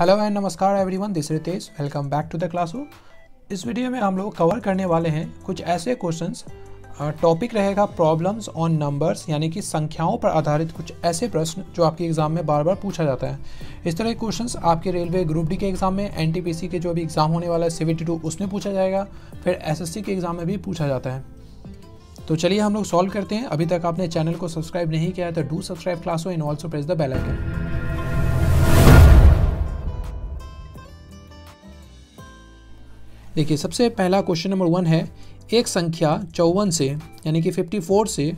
hello and नमस्कार everyone this Ritesh welcome back to the classroom इस video में हम लोग कवर करने वाले हैं कुछ ऐसे क्वेश्चंस टॉपिक रहेगा प्रॉब्लम्स ऑन नंबर्स यानी कि संख्याओं पर आधारित कुछ ऐसे प्रश्न जो आपके एग्ज़ाम में बार बार पूछा जाता है इस तरह के क्वेश्चन आपके रेलवे ग्रुप डी के एग्ज़ाम में एन के जो भी एग्ज़ाम होने वाला है सेवेंटी टू उसमें पूछा जाएगा फिर एस के एग्ज़ाम में भी पूछा जाता है तो चलिए हम लोग सॉल्व करते हैं अभी तक आपने चैनल को सब्सक्राइब नहीं किया है तो डू सब्सक्राइब क्लास हो and also press the bell icon देखिए सबसे पहला क्वेश्चन नंबर वन है एक संख्या चौवन से यानी कि 54 से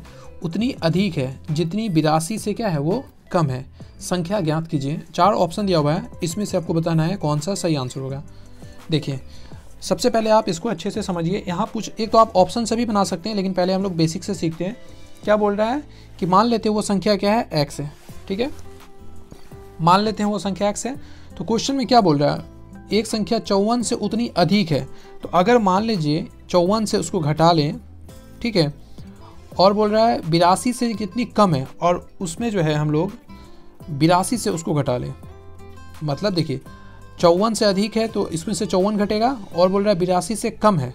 उतनी अधिक है जितनी बिरासी से क्या है वो कम है संख्या ज्ञात कीजिए चार ऑप्शन दिया हुआ है इसमें से आपको बताना है कौन सा सही आंसर होगा देखिए सबसे पहले आप इसको अच्छे से समझिए यहाँ कुछ एक तो आप ऑप्शन से भी बना सकते हैं लेकिन पहले हम लोग बेसिक से सीखते हैं क्या बोल रहा है कि मान लेते हैं वो संख्या क्या है एक्स है ठीक है मान लेते हैं वो संख्या एक्स है तो क्वेश्चन में क्या बोल रहा है एक संख्या चौवन से उतनी अधिक है तो अगर मान लीजिए चौवन से उसको घटा लें ठीक है और बोल रहा है बिरासी से कितनी कम है और उसमें जो है हम लोग बिरासी से उसको घटा लें मतलब देखिए चौवन से अधिक है तो इसमें से चौवन घटेगा और बोल रहा है बिरासी से कम है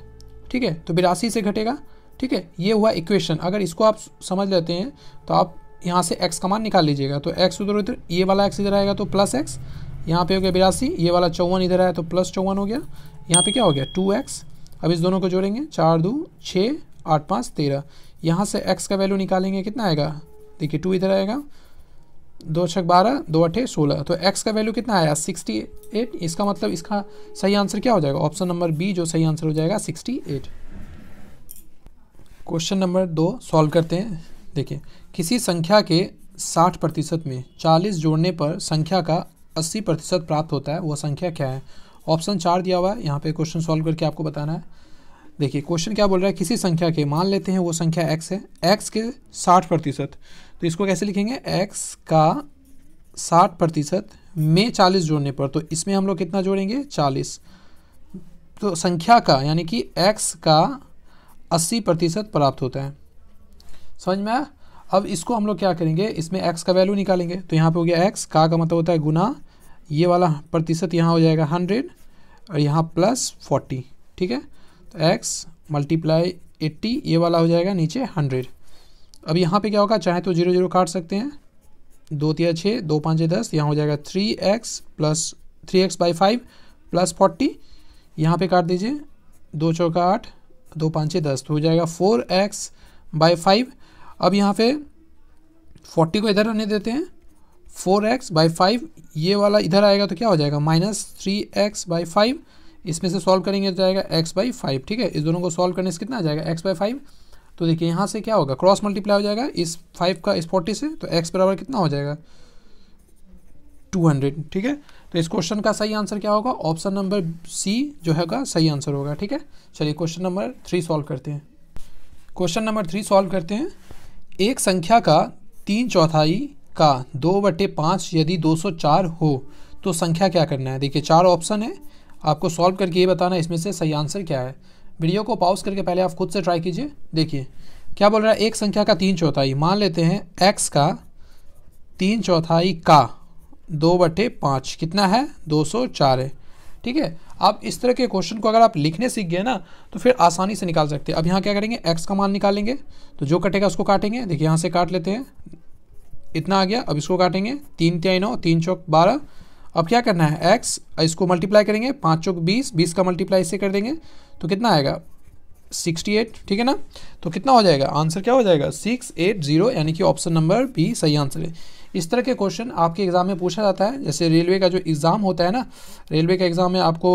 ठीक है तो बिरासी से घटेगा ठीक है ये हुआ इक्वेशन अगर इसको आप समझ लेते हैं तो आप यहाँ से एक्स कमान निकाल लीजिएगा तो एक्स उधर उधर ये वाला एक्स इधर आएगा तो प्लस एक्स यहाँ पे हो गया बिरासी ये वाला चौवन इधर आया तो प्लस चौवन हो गया यहाँ पे क्या हो गया टू एक्स अब इस दोनों को जोड़ेंगे चार दो छः आठ पाँच तेरह यहाँ से एक्स का वैल्यू निकालेंगे कितना आएगा देखिए टू इधर आएगा दो छक बारह दो अठे सोलह तो एक्स का वैल्यू कितना आया सिक्सटी एट इसका मतलब इसका सही आंसर क्या हो जाएगा ऑप्शन नंबर बी जो सही आंसर हो जाएगा सिक्सटी एट क्वेश्चन नंबर दो सॉल्व करते हैं देखिए किसी संख्या के साठ प्रतिशत में चालीस जोड़ने पर संख्या का अस्सी प्रतिशत प्राप्त होता है वह संख्या क्या है ऑप्शन चार दिया हुआ है यहाँ पे क्वेश्चन सॉल्व करके आपको बताना है देखिए क्वेश्चन क्या बोल रहा है किसी संख्या के मान लेते हैं वो संख्या एक्स है एक्स के साठ प्रतिशत तो इसको कैसे लिखेंगे एक्स का साठ प्रतिशत में चालीस जोड़ने पर तो इसमें हम लोग कितना जोड़ेंगे चालीस तो संख्या का यानी कि एक्स का अस्सी प्रतिशत प्राप्त होता है समझ में आया अब इसको हम लोग क्या करेंगे इसमें एक्स का वैल्यू निकालेंगे तो यहाँ पे हो गया एक्स का का मतलब होता है गुना ये वाला प्रतिशत यहाँ हो जाएगा हंड्रेड और यहाँ प्लस फोर्टी ठीक है तो एक्स मल्टीप्लाई एट्टी ये वाला हो जाएगा नीचे हंड्रेड अब यहाँ पे क्या होगा चाहे तो जीरो जीरो काट सकते हैं दो तिया छः दो पाँच दस यहाँ हो जाएगा three x plus three x by five plus forty यहाँ पर काट दीजिए दो चौका आठ दो पाँच छः दस तो हो जाएगा फोर एक्स बाई फाइव अब यहाँ पे फोर्टी को इधर रहने देते हैं फोर एक्स बाई फाइव ये वाला इधर आएगा तो क्या हो जाएगा minus three x by five इसमें से सॉल्व करेंगे तो जाएगा एक्स बाई फाइव ठीक है इस दोनों को सॉल्व करने से कितना आ जाएगा एक्स बाई फाइव तो देखिए यहाँ से क्या होगा क्रॉस मल्टीप्लाई हो जाएगा इस फाइव का इस फोर्टी से तो एक्स बराबर कितना हो जाएगा टू हंड्रेड ठीक है तो इस क्वेश्चन का सही आंसर क्या होगा ऑप्शन नंबर सी जो हैगा सही आंसर होगा ठीक है चलिए क्वेश्चन नंबर थ्री सॉल्व करते हैं क्वेश्चन नंबर थ्री सॉल्व करते हैं एक संख्या का तीन चौथाई का दो बटे पाँच यदि 204 हो तो संख्या क्या करना है देखिए चार ऑप्शन है आपको सॉल्व करके ये बताना है इसमें से सही आंसर क्या है वीडियो को पॉज करके पहले आप खुद से ट्राई कीजिए देखिए क्या बोल रहा है एक संख्या का तीन चौथाई मान लेते हैं एक्स का तीन चौथाई का दो बटे पाँच कितना है दो सौ चार है ठीक है आप इस तरह के क्वेश्चन को अगर आप लिखने सीख गए ना तो फिर आसानी से निकाल सकते हैं अब यहाँ क्या करेंगे एक्स का मान निकालेंगे तो जो कटेगा उसको काटेंगे देखिए यहाँ से काट लेते हैं इतना आ गया अब इसको काटेंगे तीन त्याई नौ तीन चौक बारह अब क्या करना है एक्स इसको मल्टीप्लाई करेंगे पाँच चौक बीस बीस का मल्टीप्लाई इससे कर देंगे तो कितना आएगा सिक्सटी एट ठीक है ना तो कितना हो जाएगा आंसर क्या हो जाएगा सिक्स एट जीरो यानी कि ऑप्शन नंबर बी सही आंसर है इस तरह के क्वेश्चन आपके एग्ज़ाम में पूछा जाता है जैसे रेलवे का जो एग्ज़ाम होता है ना रेलवे का एग्ज़ाम में आपको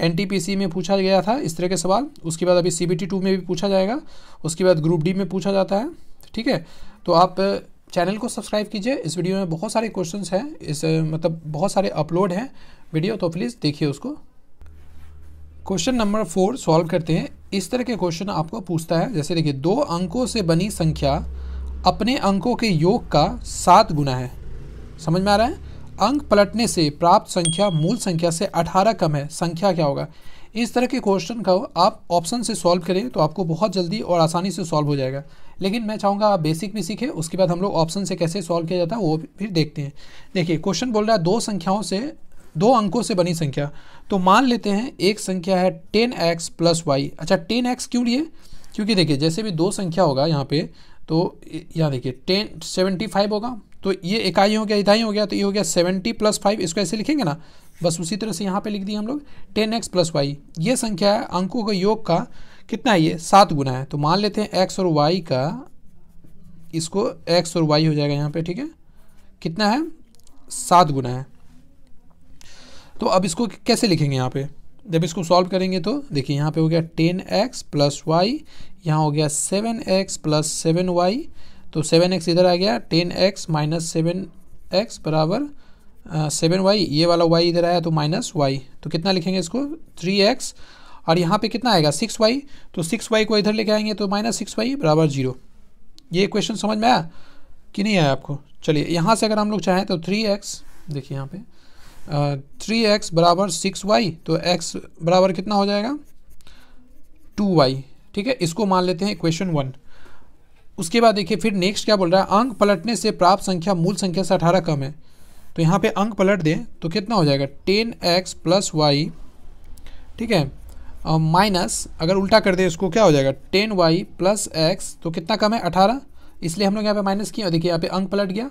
एन में पूछा गया था इस तरह के सवाल उसके बाद अभी सी बी में भी पूछा जाएगा उसके बाद ग्रुप डी में पूछा जाता है ठीक है तो आप चैनल को सब्सक्राइब कीजिए इस वीडियो में बहुत सारे क्वेश्चंस हैं इस मतलब बहुत सारे अपलोड हैं वीडियो तो प्लीज़ देखिए उसको क्वेश्चन नंबर फोर सॉल्व करते हैं इस तरह के क्वेश्चन आपको पूछता है जैसे देखिए दो अंकों से बनी संख्या अपने अंकों के योग का सात गुना है समझ में आ रहा है अंक पलटने से प्राप्त संख्या मूल संख्या से अठारह कम है संख्या क्या होगा इस तरह के क्वेश्चन का आप ऑप्शन से सॉल्व करें तो आपको बहुत जल्दी और आसानी से सॉल्व हो जाएगा लेकिन मैं चाहूँगा आप बेसिक भी सीखें उसके बाद हम लोग ऑप्शन से कैसे सॉल्व किया जाता है वो फिर देखते हैं देखिए क्वेश्चन बोल रहा है दो संख्याओं से दो अंकों से बनी संख्या तो मान लेते हैं एक संख्या है टेन एक्स प्लस वाई अच्छा टेन एक्स क्यों लिए क्योंकि देखिए जैसे भी दो संख्या होगा यहाँ पे तो यहाँ देखिए टेन सेवेंटी फाइव होगा तो ये इकाई हो गया इधाई हो गया तो ये हो गया सेवेंटी प्लस फाइव इसको ऐसे लिखेंगे ना बस उसी तरह से यहाँ पे लिख दिए हम लोग टेन एक्स प्लस वाई ये संख्या है अंकों का योग का कितना है ये सात गुना है तो मान लेते हैं एक्स और वाई का इसको एक्स और वाई हो जाएगा यहाँ पे ठीक है कितना है सात गुना है तो अब इसको कैसे लिखेंगे यहाँ पे जब इसको सॉल्व करेंगे तो देखिए यहाँ पे हो गया टेन एक्स प्लस वाई यहाँ हो गया seven x plus seven y तो सेवन एक्स इधर आ गया ten x minus seven x बराबर सेवन uh, वाई ये वाला वाई इधर आया तो माइनस वाई तो कितना लिखेंगे इसको थ्री एक्स और यहाँ पे कितना आएगा सिक्स वाई तो सिक्स वाई को इधर लेके आएंगे तो माइनस सिक्स वाई बराबर जीरो ये क्वेश्चन समझ में आया कि नहीं आया आपको चलिए यहाँ से अगर हम लोग चाहें तो थ्री एक्स देखिए यहाँ पे थ्री uh, एक्स बराबर सिक्स वाई तो एक्स बराबर कितना हो जाएगा टू वाई ठीक है इसको मान लेते हैं क्वेश्चन वन उसके बाद देखिए फिर नेक्स्ट क्या बोल रहा है अंक पलटने से प्राप्त संख्या मूल संख्या से अठारह कम है तो यहाँ पे अंक पलट दें तो कितना हो जाएगा टेन एक्स प्लस वाई ठीक है माइनस अगर उल्टा कर दें इसको क्या हो जाएगा टेन वाई प्लस एक्स तो कितना कम है अठारह इसलिए हम लोग यहाँ पे माइनस किया देखिए यहाँ पे अंक पलट गया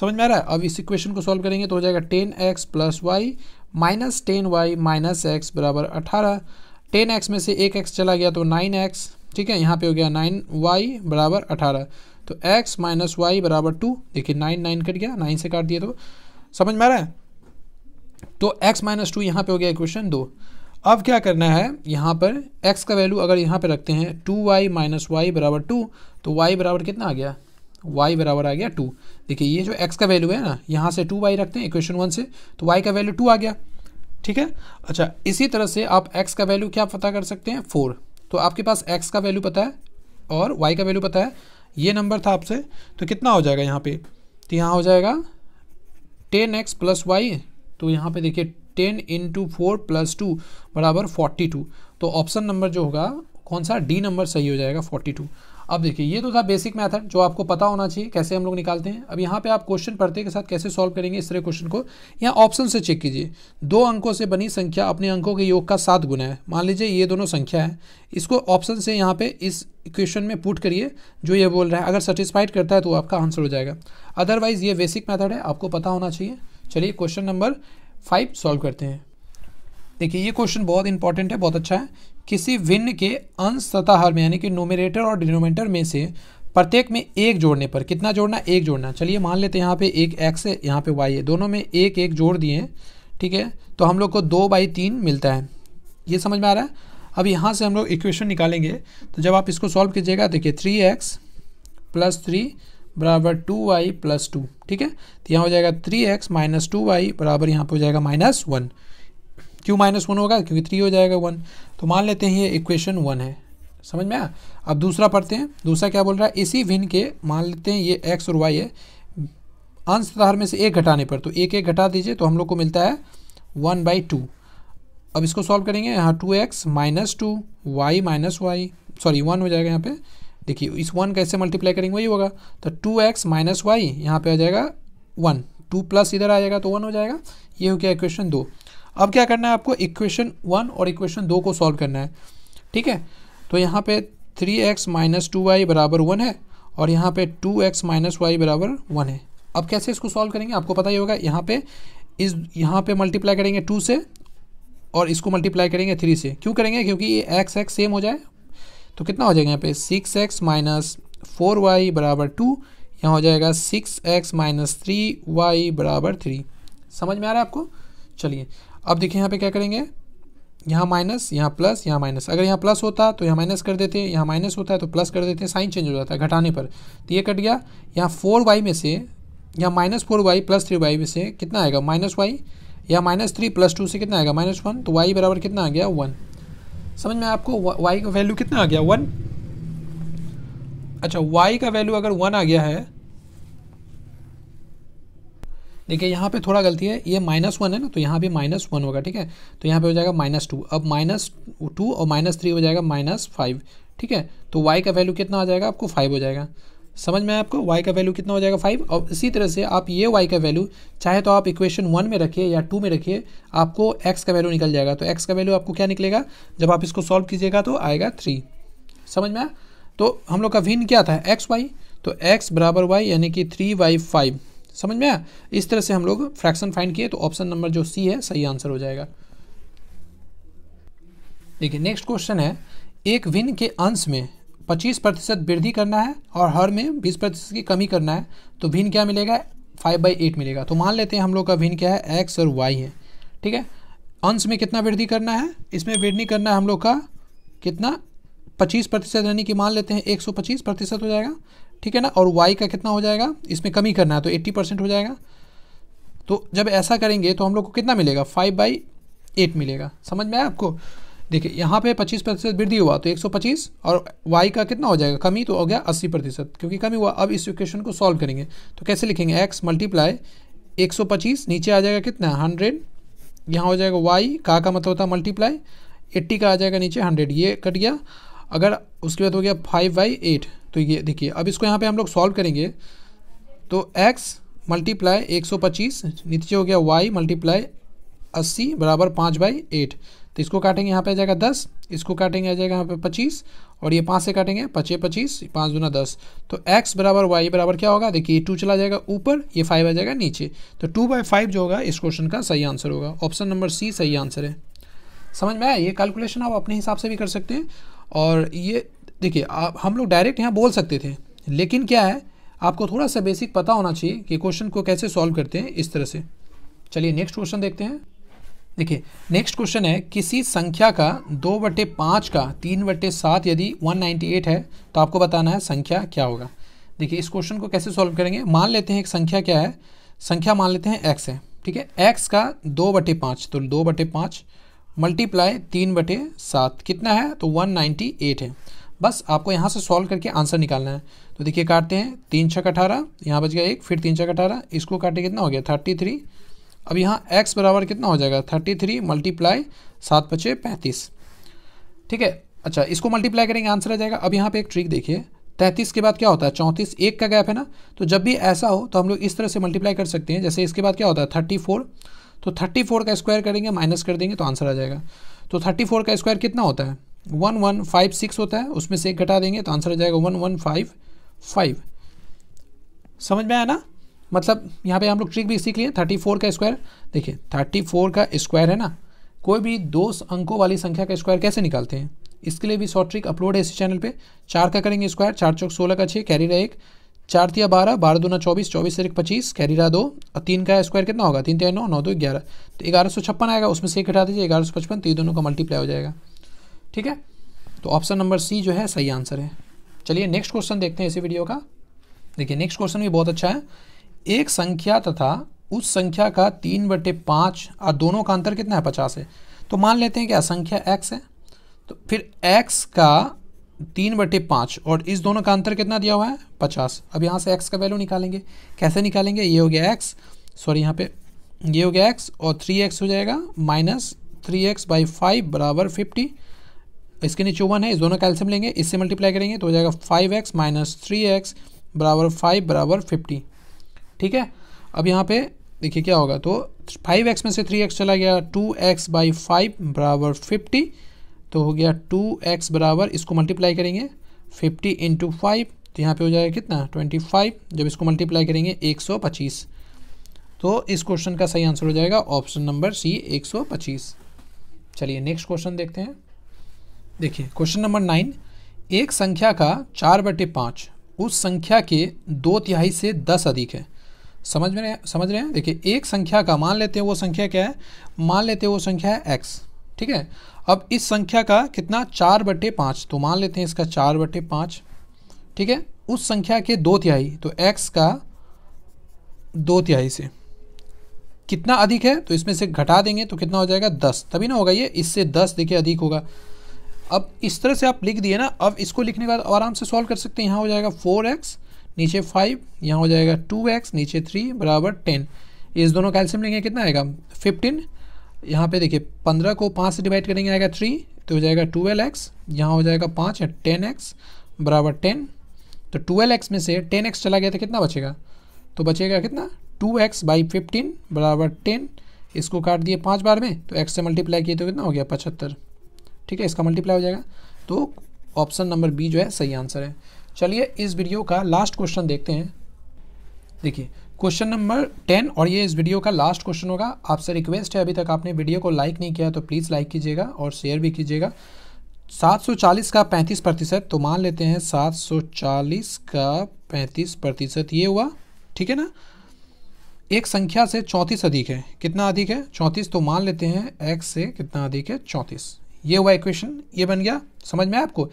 समझ में आ रहा है अब इस इक्वेशन को सॉल्व करेंगे तो हो जाएगा ten x plus y minus ten y minus x बराबर अठारह टेन एक्स में से एक एक्स चला गया तो नाइन एक्स ठीक है यहाँ पे हो गया नाइन वाई बराबर अठारह तो एक्स माइनस वाई बराबर टू देखिए नाइन नाइन कट गया नाइन से काट दिया तो समझ में आ रहा है तो x माइनस टू यहाँ पर हो गया इक्वेशन दो अब क्या करना है यहाँ पर x का वैल्यू अगर यहाँ पे रखते हैं टू वाई माइनस वाई बराबर टू तो y बराबर कितना आ गया y बराबर आ गया टू देखिए ये जो x का वैल्यू है ना यहाँ से टू वाई रखते हैं इक्वेशन वन से तो y का वैल्यू टू आ गया ठीक है अच्छा इसी तरह से आप x का वैल्यू क्या पता कर सकते हैं फोर तो आपके पास x का वैल्यू पता है और y का वैल्यू पता है ये नंबर था आपसे तो कितना हो जाएगा यहाँ पे तो यहाँ हो जाएगा टेन एक्स प्लस वाई तो यहाँ पे देखिए ten into four plus two बराबर फोर्टी टू तो ऑप्शन नंबर जो होगा कौन सा डी नंबर सही हो जाएगा फोर्टी टू अब देखिए ये तो था बेसिक मैथड जो आपको पता होना चाहिए कैसे हम लोग निकालते हैं अब यहाँ पे आप क्वेश्चन पढ़ते के साथ कैसे सॉल्व करेंगे इस तरह क्वेश्चन को यहाँ ऑप्शन से चेक कीजिए दो अंकों से बनी संख्या अपने अंकों के योग का सात गुना है मान लीजिए ये दोनों संख्या है इसको ऑप्शन से यहाँ पे इस इक्वेशन में पुट करिए जो ये बोल रहा है अगर सेटिस्फाइड करता है तो आपका आंसर हो जाएगा अदरवाइज ये बेसिक मैथड है आपको पता होना चाहिए चलिए क्वेश्चन नंबर फाइव सॉल्व करते हैं देखिए ये क्वेश्चन बहुत इंपॉर्टेंट है बहुत अच्छा है किसी भिन्न के अंश सताहर में यानी कि नोमिनेटर और डिनोमिनेटर में से प्रत्येक में एक जोड़ने पर कितना जोड़ना एक जोड़ना चलिए मान लेते हैं यहाँ पे एक एक्स है यहाँ पे वाई है दोनों में एक एक जोड़ दिए ठीक है तो हम लोग को दो बाई तीन मिलता है ये समझ में आ रहा है अब यहाँ से हम लोग इक्वेशन निकालेंगे तो जब आप इसको सॉल्व कीजिएगा देखिए थ्री एक्स प्लस थ्री बराबर टू वाई प्लस टू ठीक है तो यहाँ हो जाएगा three x minus two y बराबर यहाँ पर हो जाएगा minus one q minus one होगा क्योंकि थ्री हो जाएगा वन तो मान लेते हैं ये इक्वेशन वन है समझ में आया अब दूसरा पढ़ते हैं दूसरा क्या बोल रहा है इसी भिन्न के मान लेते हैं ये एक्स और वाई है अंश तथा हर में से एक घटाने पर तो एक एक घटा दीजिए तो हम लोग को मिलता है वन बाई टू अब इसको सॉल्व करेंगे यहाँ two x minus two y minus y sorry one हो जाएगा यहाँ पे देखिए इस वन कैसे मल्टीप्लाई करेंगे वही होगा तो टू एक्स माइनस वाई यहाँ पर आ जाएगा वन टू प्लस इधर आ जाएगा तो वन हो जाएगा ये हो गया इक्वेशन दो अब क्या करना है आपको इक्वेशन वन और इक्वेशन दो को सॉल्व करना है ठीक है तो यहाँ पे three x minus two y बराबर वन है और यहाँ पे टू एक्स माइनस वाई बराबर वन है अब कैसे इसको सॉल्व करेंगे आपको पता ही होगा यहाँ पे इस यहाँ पे मल्टीप्लाई करेंगे टू से और इसको मल्टीप्लाई करेंगे थ्री से क्यों करेंगे क्योंकि ये एक्स एक्स सेम हो जाए तो कितना हो जाएगा यहाँ पे six x minus four y बराबर टू यहाँ हो जाएगा six x minus three y बराबर थ्री समझ में आ रहा है आपको चलिए अब देखिए यहाँ पे क्या करेंगे यहाँ माइनस यहाँ प्लस यहाँ माइनस अगर यहाँ प्लस होता तो यहाँ माइनस कर देते यहाँ माइनस होता है तो प्लस कर देते साइन चेंज हो जाता है घटाने पर तो ये कट गया यहाँ फोर वाई में से यहाँ minus four y plus three y में से कितना आएगा माइनस वाई या माइनस थ्री प्लस टू से कितना आएगा माइनस वन तो वाई बराबर कितना आ गया वन समझ में आपको वाई का वैल्यू कितना आ गया वन अच्छा वाई का वैल्यू अगर वन आ गया है देखिए यहाँ पे थोड़ा गलती है ये माइनस वन है ना तो यहाँ भी माइनस वन होगा ठीक है तो यहाँ पे हो जाएगा माइनस टू अब माइनस टू और माइनस थ्री हो जाएगा माइनस फाइव ठीक है तो वाई का वैल्यू कितना आ जाएगा आपको फाइव हो जाएगा समझ में आपको वाई का वैल्यू कितना हो जाएगा फाइव और इसी तरह से आप ये वाई का वैल्यू चाहे तो आप इक्वेशन वन में रखिए या टू में रखिए आपको एक्स का वैल्यू निकल जाएगा तो एक्स का वैल्यू आपको क्या निकलेगा जब आप इसको सॉल्व कीजिएगा तो आएगा थ्री समझ में आया तो हम लोग का विन क्या था एक्स वाई तो एक्स बराबर वाई यानी कि थ्री वाई फाइव समझ में आया इस तरह से हम लोग फ्रैक्शन फाइंड किए तो ऑप्शन नंबर जो सी है सही आंसर हो जाएगा देखिए नेक्स्ट क्वेश्चन है एक विन के अंश में 25 प्रतिशत वृद्धि करना है और हर में 20 प्रतिशत की कमी करना है तो भिन क्या मिलेगा 5 बाई एट मिलेगा तो मान लेते हैं हम लोग का भिन क्या है एक्स और वाई है ठीक है अंश में कितना वृद्धि करना है इसमें वृद्धि करना है हम लोग का कितना 25 प्रतिशत यानी कि मान लेते हैं 125 प्रतिशत हो जाएगा ठीक है ना और वाई का कितना हो जाएगा इसमें कमी करना है तो एट्टी परसेंट हो जाएगा तो जब ऐसा करेंगे तो हम लोग को कितना मिलेगा फाइव बाई एट मिलेगा समझ में आया आपको देखिए यहाँ पे 25 प्रतिशत वृद्धि हुआ तो 125 और y का कितना हो जाएगा कमी तो हो गया 80 प्रतिशत क्योंकि कमी हुआ अब इस इक्वेशन को सॉल्व करेंगे तो कैसे लिखेंगे x मल्टीप्लाई एक नीचे आ जाएगा कितना 100 यहाँ हो जाएगा y का का मतलब होता है मल्टीप्लाई एट्टी का आ जाएगा नीचे हंड्रेड ये कट गया अगर उसके बाद हो गया फाइव बाई एट तो ये देखिए अब इसको यहाँ पे हम लोग सॉल्व करेंगे तो एक्स मल्टीप्लाई एक सौ पच्चीस नीचे हो गया वाई मल्टीप्लाई अस्सी बराबर पाँच बाई एट तो इसको काटेंगे यहाँ पे आ जाएगा दस इसको काटेंगे आ जाएगा यहाँ पे पच्चीस और ये पाँच से काटेंगे पचे पच्चीस पाँच दूना दस तो एक्स बराबर वाई बराबर क्या होगा देखिए ये टू चला जाएगा ऊपर ये फाइव आ जाएगा नीचे तो टू बाई फाइव जो होगा इस क्वेश्चन का सही आंसर होगा ऑप्शन नंबर सी सही आंसर है समझ में आया ये कैलकुलेशन आप अपने हिसाब से भी कर सकते हैं और ये देखिए आप हम लोग डायरेक्ट यहाँ बोल सकते थे लेकिन क्या है आपको थोड़ा सा बेसिक पता होना चाहिए कि क्वेश्चन को कैसे सॉल्व करते हैं इस तरह से चलिए नेक्स्ट क्वेश्चन देखते हैं देखिए नेक्स्ट क्वेश्चन है किसी संख्या का दो बटे पाँच का तीन बटे सात यदि 198 है तो आपको बताना है संख्या क्या होगा देखिए इस क्वेश्चन को कैसे सॉल्व करेंगे मान लेते हैं एक संख्या क्या है संख्या मान लेते हैं एक्स है ठीक है एक्स का दो बटे पाँच तो दो बटे पाँच मल्टीप्लाई तीन बटे सात कितना है तो 198 है बस आपको यहाँ से सॉल्व करके आंसर निकालना है तो देखिए काटते हैं तीन छक अठारह यहाँ बच गया एक फिर तीन छक अठारह इसको काटे कितना हो गया थर्टी थ्री अब यहाँ एक्स बराबर कितना हो जाएगा थर्टी थ्री मल्टीप्लाई सात पचे पैंतीस ठीक है अच्छा इसको मल्टीप्लाई करेंगे आंसर आ जाएगा अब यहाँ पे एक ट्रिक देखिए तैंतीस के बाद क्या होता है चौंतीस एक का गैप है ना तो जब भी ऐसा हो तो हम लोग इस तरह से मल्टीप्लाई कर सकते हैं जैसे इसके बाद क्या होता है थर्टी फोर तो थर्टी फोर का स्क्वायर करेंगे माइनस कर देंगे तो आंसर आ जाएगा तो थर्टी फोर का स्क्वायर कितना होता है वन वन फाइव सिक्स होता है उसमें से एक घटा देंगे तो आंसर आ जाएगा वन वन फाइव फाइव समझ में आया ना मतलब यहाँ पे हम लोग ट्रिक भी सीख लिए थर्टी फोर का स्क्वायर देखिए थर्टी फोर का स्क्वायर है ना कोई भी दो अंकों वाली संख्या का स्क्वायर कैसे निकालते हैं इसके लिए भी शॉर्ट ट्रिक अपलोड है इस चैनल पे चार का करेंगे स्क्वायर चार चौक सोलह का छः कैरी रहा एक चार तिया बारह बारह दूना चौबीस चौबीस से एक पच्चीस कैरी रहा दो और तीन का स्क्वायर कितना होगा तीन तेरह नौ नौ दो ग्यारह तो ग्यारह सौ छप्पन आएगा उसमें से एक घटा दीजिए ग्यारह सौ पचपन तो ये दोनों का मल्टीप्लाई हो जाएगा ठीक है तो ऑप्शन नंबर सी जो है सही आंसर है चलिए नेक्स्ट क्वेश्चन देखते हैं इसी वीडियो का देखिए नेक्स्ट क्वेश्चन भी बहुत अच्छा है एक संख्या तथा उस संख्या का तीन बटे पाँच और दोनों का अंतर कितना है पचास है तो मान लेते हैं कि असंख्या एक्स है तो फिर एक्स का तीन बटे पाँच और इस दोनों का अंतर कितना दिया हुआ है पचास अब यहाँ से एक्स का वैल्यू निकालेंगे कैसे निकालेंगे ये हो गया एक्स सॉरी यहाँ पे ये हो गया एक्स और थ्री एक्स हो जाएगा minus three x by five बराबर फिफ्टी इसके नीचे वन है इस दोनों कैल्शियम लेंगे इससे मल्टीप्लाई करेंगे तो हो जाएगा five x minus three x बराबर फाइव बराबर फिफ्टी ठीक है अब यहाँ पे देखिए क्या होगा तो फाइव एक्स में से थ्री एक्स चला गया टू एक्स बाई फाइव बराबर फिफ्टी तो हो गया टू एक्स बराबर इसको मल्टीप्लाई करेंगे फिफ्टी इंटू फाइव तो यहाँ पर हो जाएगा कितना ट्वेंटी फाइव जब इसको मल्टीप्लाई करेंगे एक सौ पच्चीस तो इस क्वेश्चन का सही आंसर हो जाएगा ऑप्शन नंबर सी एक सौ पच्चीस चलिए नेक्स्ट क्वेश्चन देखते हैं देखिए क्वेश्चन नंबर नाइन एक संख्या का चार बटे पाँच उस संख्या के दो तिहाई से दस अधिक है समझ में समझ रहे हैं देखिए एक संख्या का मान लेते हैं वो संख्या क्या है मान लेते हैं वो संख्या है एक्स ठीक है अब इस संख्या का कितना चार बटे पाँच तो मान लेते हैं इसका चार बटे पाँच ठीक है उस संख्या के दो तिहाई तो एक्स का दो तिहाई से कितना अधिक है तो इसमें से घटा देंगे तो कितना हो जाएगा दस तभी ना होगा ये इससे दस देखिए अधिक होगा अब इस तरह से आप लिख दिए ना अब इसको लिखने के बाद आराम से सॉल्व कर सकते हैं यहाँ हो जाएगा फोर एक्स नीचे फाइव यहाँ हो जाएगा टू एक्स नीचे थ्री बराबर टेन इस दोनों कैल्शियम लेंगे कितना आएगा फिफ्टीन यहाँ पे देखिए पंद्रह को पाँच से डिवाइड करेंगे आएगा थ्री तो हो जाएगा ट्वेल्व एक्स यहाँ हो जाएगा पाँच या टेन एक्स बराबर टेन तो ट्वेल्व एक्स में से टेन एक्स चला गया तो कितना बचेगा तो बचेगा कितना टू एक्स बाई फिफ्टीन बराबर टेन इसको काट दिए पाँच बार में तो एक्स से मल्टीप्लाई किए तो कितना हो गया पचहत्तर ठीक है इसका मल्टीप्लाई हो जाएगा तो ऑप्शन नंबर बी जो है सही आंसर है चलिए इस वीडियो का लास्ट क्वेश्चन देखते हैं देखिए क्वेश्चन नंबर टेन और ये इस वीडियो का लास्ट क्वेश्चन होगा आपसे रिक्वेस्ट है अभी तक आपने वीडियो को लाइक नहीं किया तो प्लीज़ लाइक कीजिएगा और शेयर भी कीजिएगा 740 का 35 प्रतिशत तो मान लेते हैं 740 का 35 प्रतिशत ये हुआ ठीक है ना एक संख्या से 34 अधिक है कितना अधिक है 34 तो मान लेते हैं x से कितना अधिक है 34 ये हुआ इक्वेशन ये बन गया समझ में आपको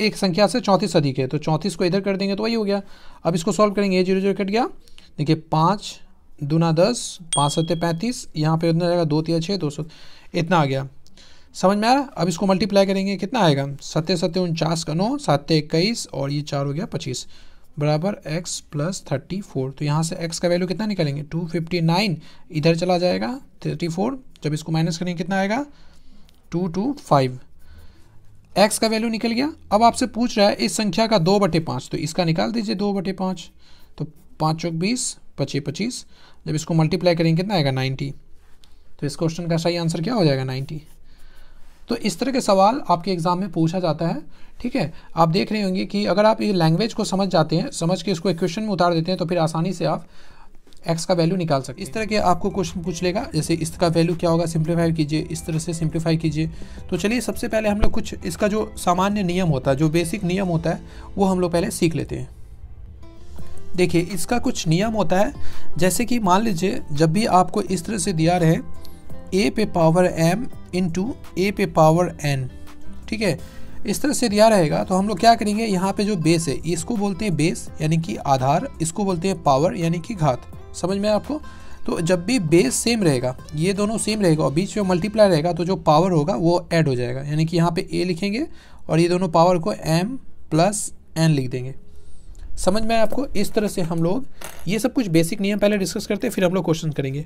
एक संख्या से चौंतीस अधिक है तो चौंतीस को इधर कर देंगे तो वही हो गया अब इसको सॉल्व करेंगे ये जीरो जीरो कट गया देखिए पाँच दूना दस पाँच सत्य पैंतीस यहाँ पर उतना जाएगा दो तीन छः दो सौ इतना आ गया समझ में आया अब इसको मल्टीप्लाई करेंगे कितना आएगा सत्य सत्य उनचास का नौ सात इक्कीस और ये चार हो गया पच्चीस बराबर एक्स प्लस थर्टी फोर तो यहाँ से एक्स का वैल्यू कितना निकालेंगे टू फिफ्टी नाइन इधर चला जाएगा थर्टी फोर जब इसको माइनस करेंगे कितना आएगा टू टू फाइव एक्स का वैल्यू निकल गया अब आपसे पूछ रहा है इस संख्या का दो बटे पाँच तो इसका निकाल दीजिए दो बटे पाँच तो पाँच चौक बीस पच्चीस पच्चीस जब इसको मल्टीप्लाई करेंगे कितना तो आएगा नाइन्टी तो इस क्वेश्चन का सही आंसर क्या हो जाएगा नाइन्टी तो इस तरह के सवाल आपके एग्ज़ाम में पूछा जाता है ठीक है आप देख रहे होंगे कि अगर आप ये लैंग्वेज को समझ जाते हैं समझ के इसको इक्वेशन में उतार देते हैं तो फिर आसानी से आप एक्स का वैल्यू निकाल सकते इस तरह के आपको क्वेश्चन पूछ लेगा जैसे इसका वैल्यू क्या होगा सिंप्लीफाई कीजिए इस तरह से सिंप्लीफाई कीजिए तो चलिए सबसे पहले हम लोग कुछ इसका जो सामान्य नियम होता है जो बेसिक नियम होता है वो हम लोग पहले सीख लेते हैं देखिए इसका कुछ नियम होता है जैसे कि मान लीजिए जब भी आपको इस तरह से दिया रहे ए पे पावर एम इंटू ए पे पावर एन ठीक है इस तरह से दिया रहेगा तो हम लोग क्या करेंगे यहाँ पे जो बेस है इसको बोलते हैं बेस यानी कि आधार इसको बोलते हैं पावर यानी कि घात समझ में आपको तो जब भी बेस सेम रहेगा ये दोनों सेम रहेगा और बीच में मल्टीप्लाई रहेगा तो जो पावर होगा वो ऐड हो जाएगा यानी कि यहाँ पे ए लिखेंगे और ये दोनों पावर को एम प्लस एन लिख देंगे समझ में आपको इस तरह से हम लोग ये सब कुछ बेसिक नियम पहले डिस्कस करते हैं फिर हम लोग क्वेश्चन करेंगे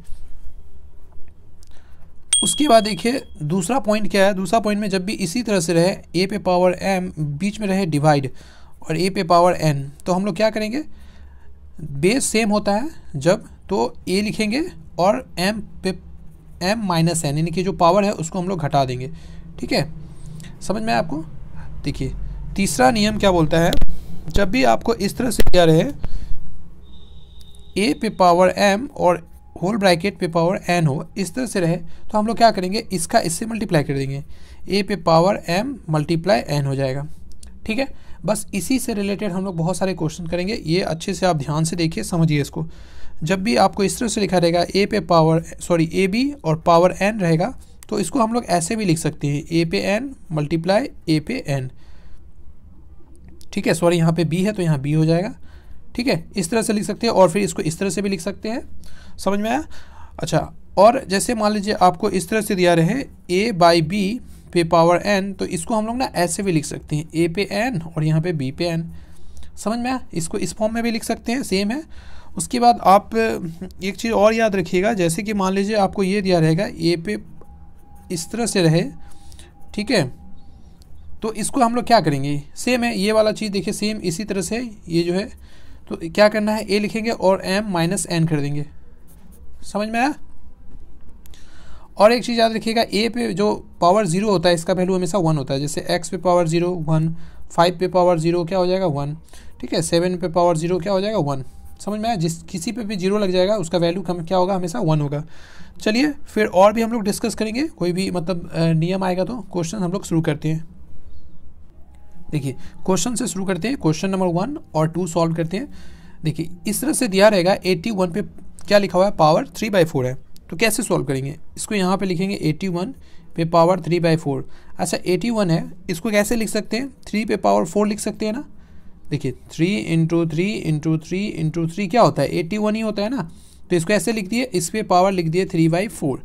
उसके बाद देखिए दूसरा पॉइंट क्या है दूसरा पॉइंट में जब भी इसी तरह से रहे ए पे पावर एम बीच में रहे डिवाइड और ए पे पावर एन तो हम लोग क्या करेंगे बेस सेम होता है जब तो ए लिखेंगे और एम पे एम माइनस एन यानी कि जो पावर है उसको हम लोग घटा देंगे ठीक है समझ में आपको देखिए तीसरा नियम क्या बोलता है जब भी आपको इस तरह से क्या रहे ए पे पावर एम और होल ब्रैकेट पे पावर एन हो इस तरह से रहे तो हम लोग क्या करेंगे इसका इससे मल्टीप्लाई कर देंगे ए पे पावर एम मल्टीप्लाई एन हो जाएगा ठीक है बस इसी से रिलेटेड हम लोग बहुत सारे क्वेश्चन करेंगे ये अच्छे से आप ध्यान से देखिए समझिए इसको जब भी आपको इस तरह से लिखा रहेगा ए पे पावर सॉरी ए बी और पावर एन रहेगा तो इसको हम लोग ऐसे भी लिख सकते हैं ए पे एन मल्टीप्लाई ए पे एन ठीक है सॉरी यहाँ पे बी है तो यहाँ बी हो जाएगा ठीक है इस तरह से लिख सकते हैं और फिर इसको इस तरह से भी लिख सकते हैं समझ में आया अच्छा और जैसे मान लीजिए आपको इस तरह से दिया रहे ए बाई बी पे पावर एन तो इसको हम लोग ना ऐसे भी लिख सकते हैं ए पे एन और यहाँ पे बी पे एन समझ में आया इसको इस फॉर्म में भी लिख सकते हैं सेम है उसके बाद आप एक चीज़ और याद रखिएगा जैसे कि मान लीजिए आपको ये दिया रहेगा ए पे इस तरह से रहे ठीक है तो इसको हम लोग क्या करेंगे सेम है ये वाला चीज़ देखिए सेम इसी तरह से ये जो है तो क्या करना है ए लिखेंगे और एम माइनस एन कर देंगे समझ में आया और एक चीज़ याद रखिएगा ए पे जो पावर जीरो होता है इसका वैल्यू हमेशा वन होता है जैसे एक्स पे पावर जीरो वन फाइव पे पावर जीरो क्या हो जाएगा वन ठीक है सेवन पे पावर जीरो क्या हो जाएगा वन समझ में आया जिस किसी पे भी जीरो लग जाएगा उसका वैल्यू क्या होगा हमेशा वन होगा चलिए फिर और भी हम लोग डिस्कस करेंगे कोई भी मतलब नियम आएगा तो क्वेश्चन हम लोग शुरू करते हैं देखिए क्वेश्चन से शुरू करते हैं क्वेश्चन नंबर वन और टू सॉल्व करते हैं देखिए इस तरह से दिया रहेगा एट्टी वन पे क्या लिखा हुआ है पावर थ्री बाई फोर है तो कैसे सॉल्व करेंगे इसको यहाँ पे लिखेंगे एटी वन पे पावर थ्री बाई फोर अच्छा एटी वन है इसको कैसे लिख सकते हैं थ्री पे पावर फोर लिख सकते हैं ना देखिए three into three into three into three क्या होता है एटी वन ही होता है ना तो इसको ऐसे लिख दिए इस पर पावर लिख दिए थ्री बाई फोर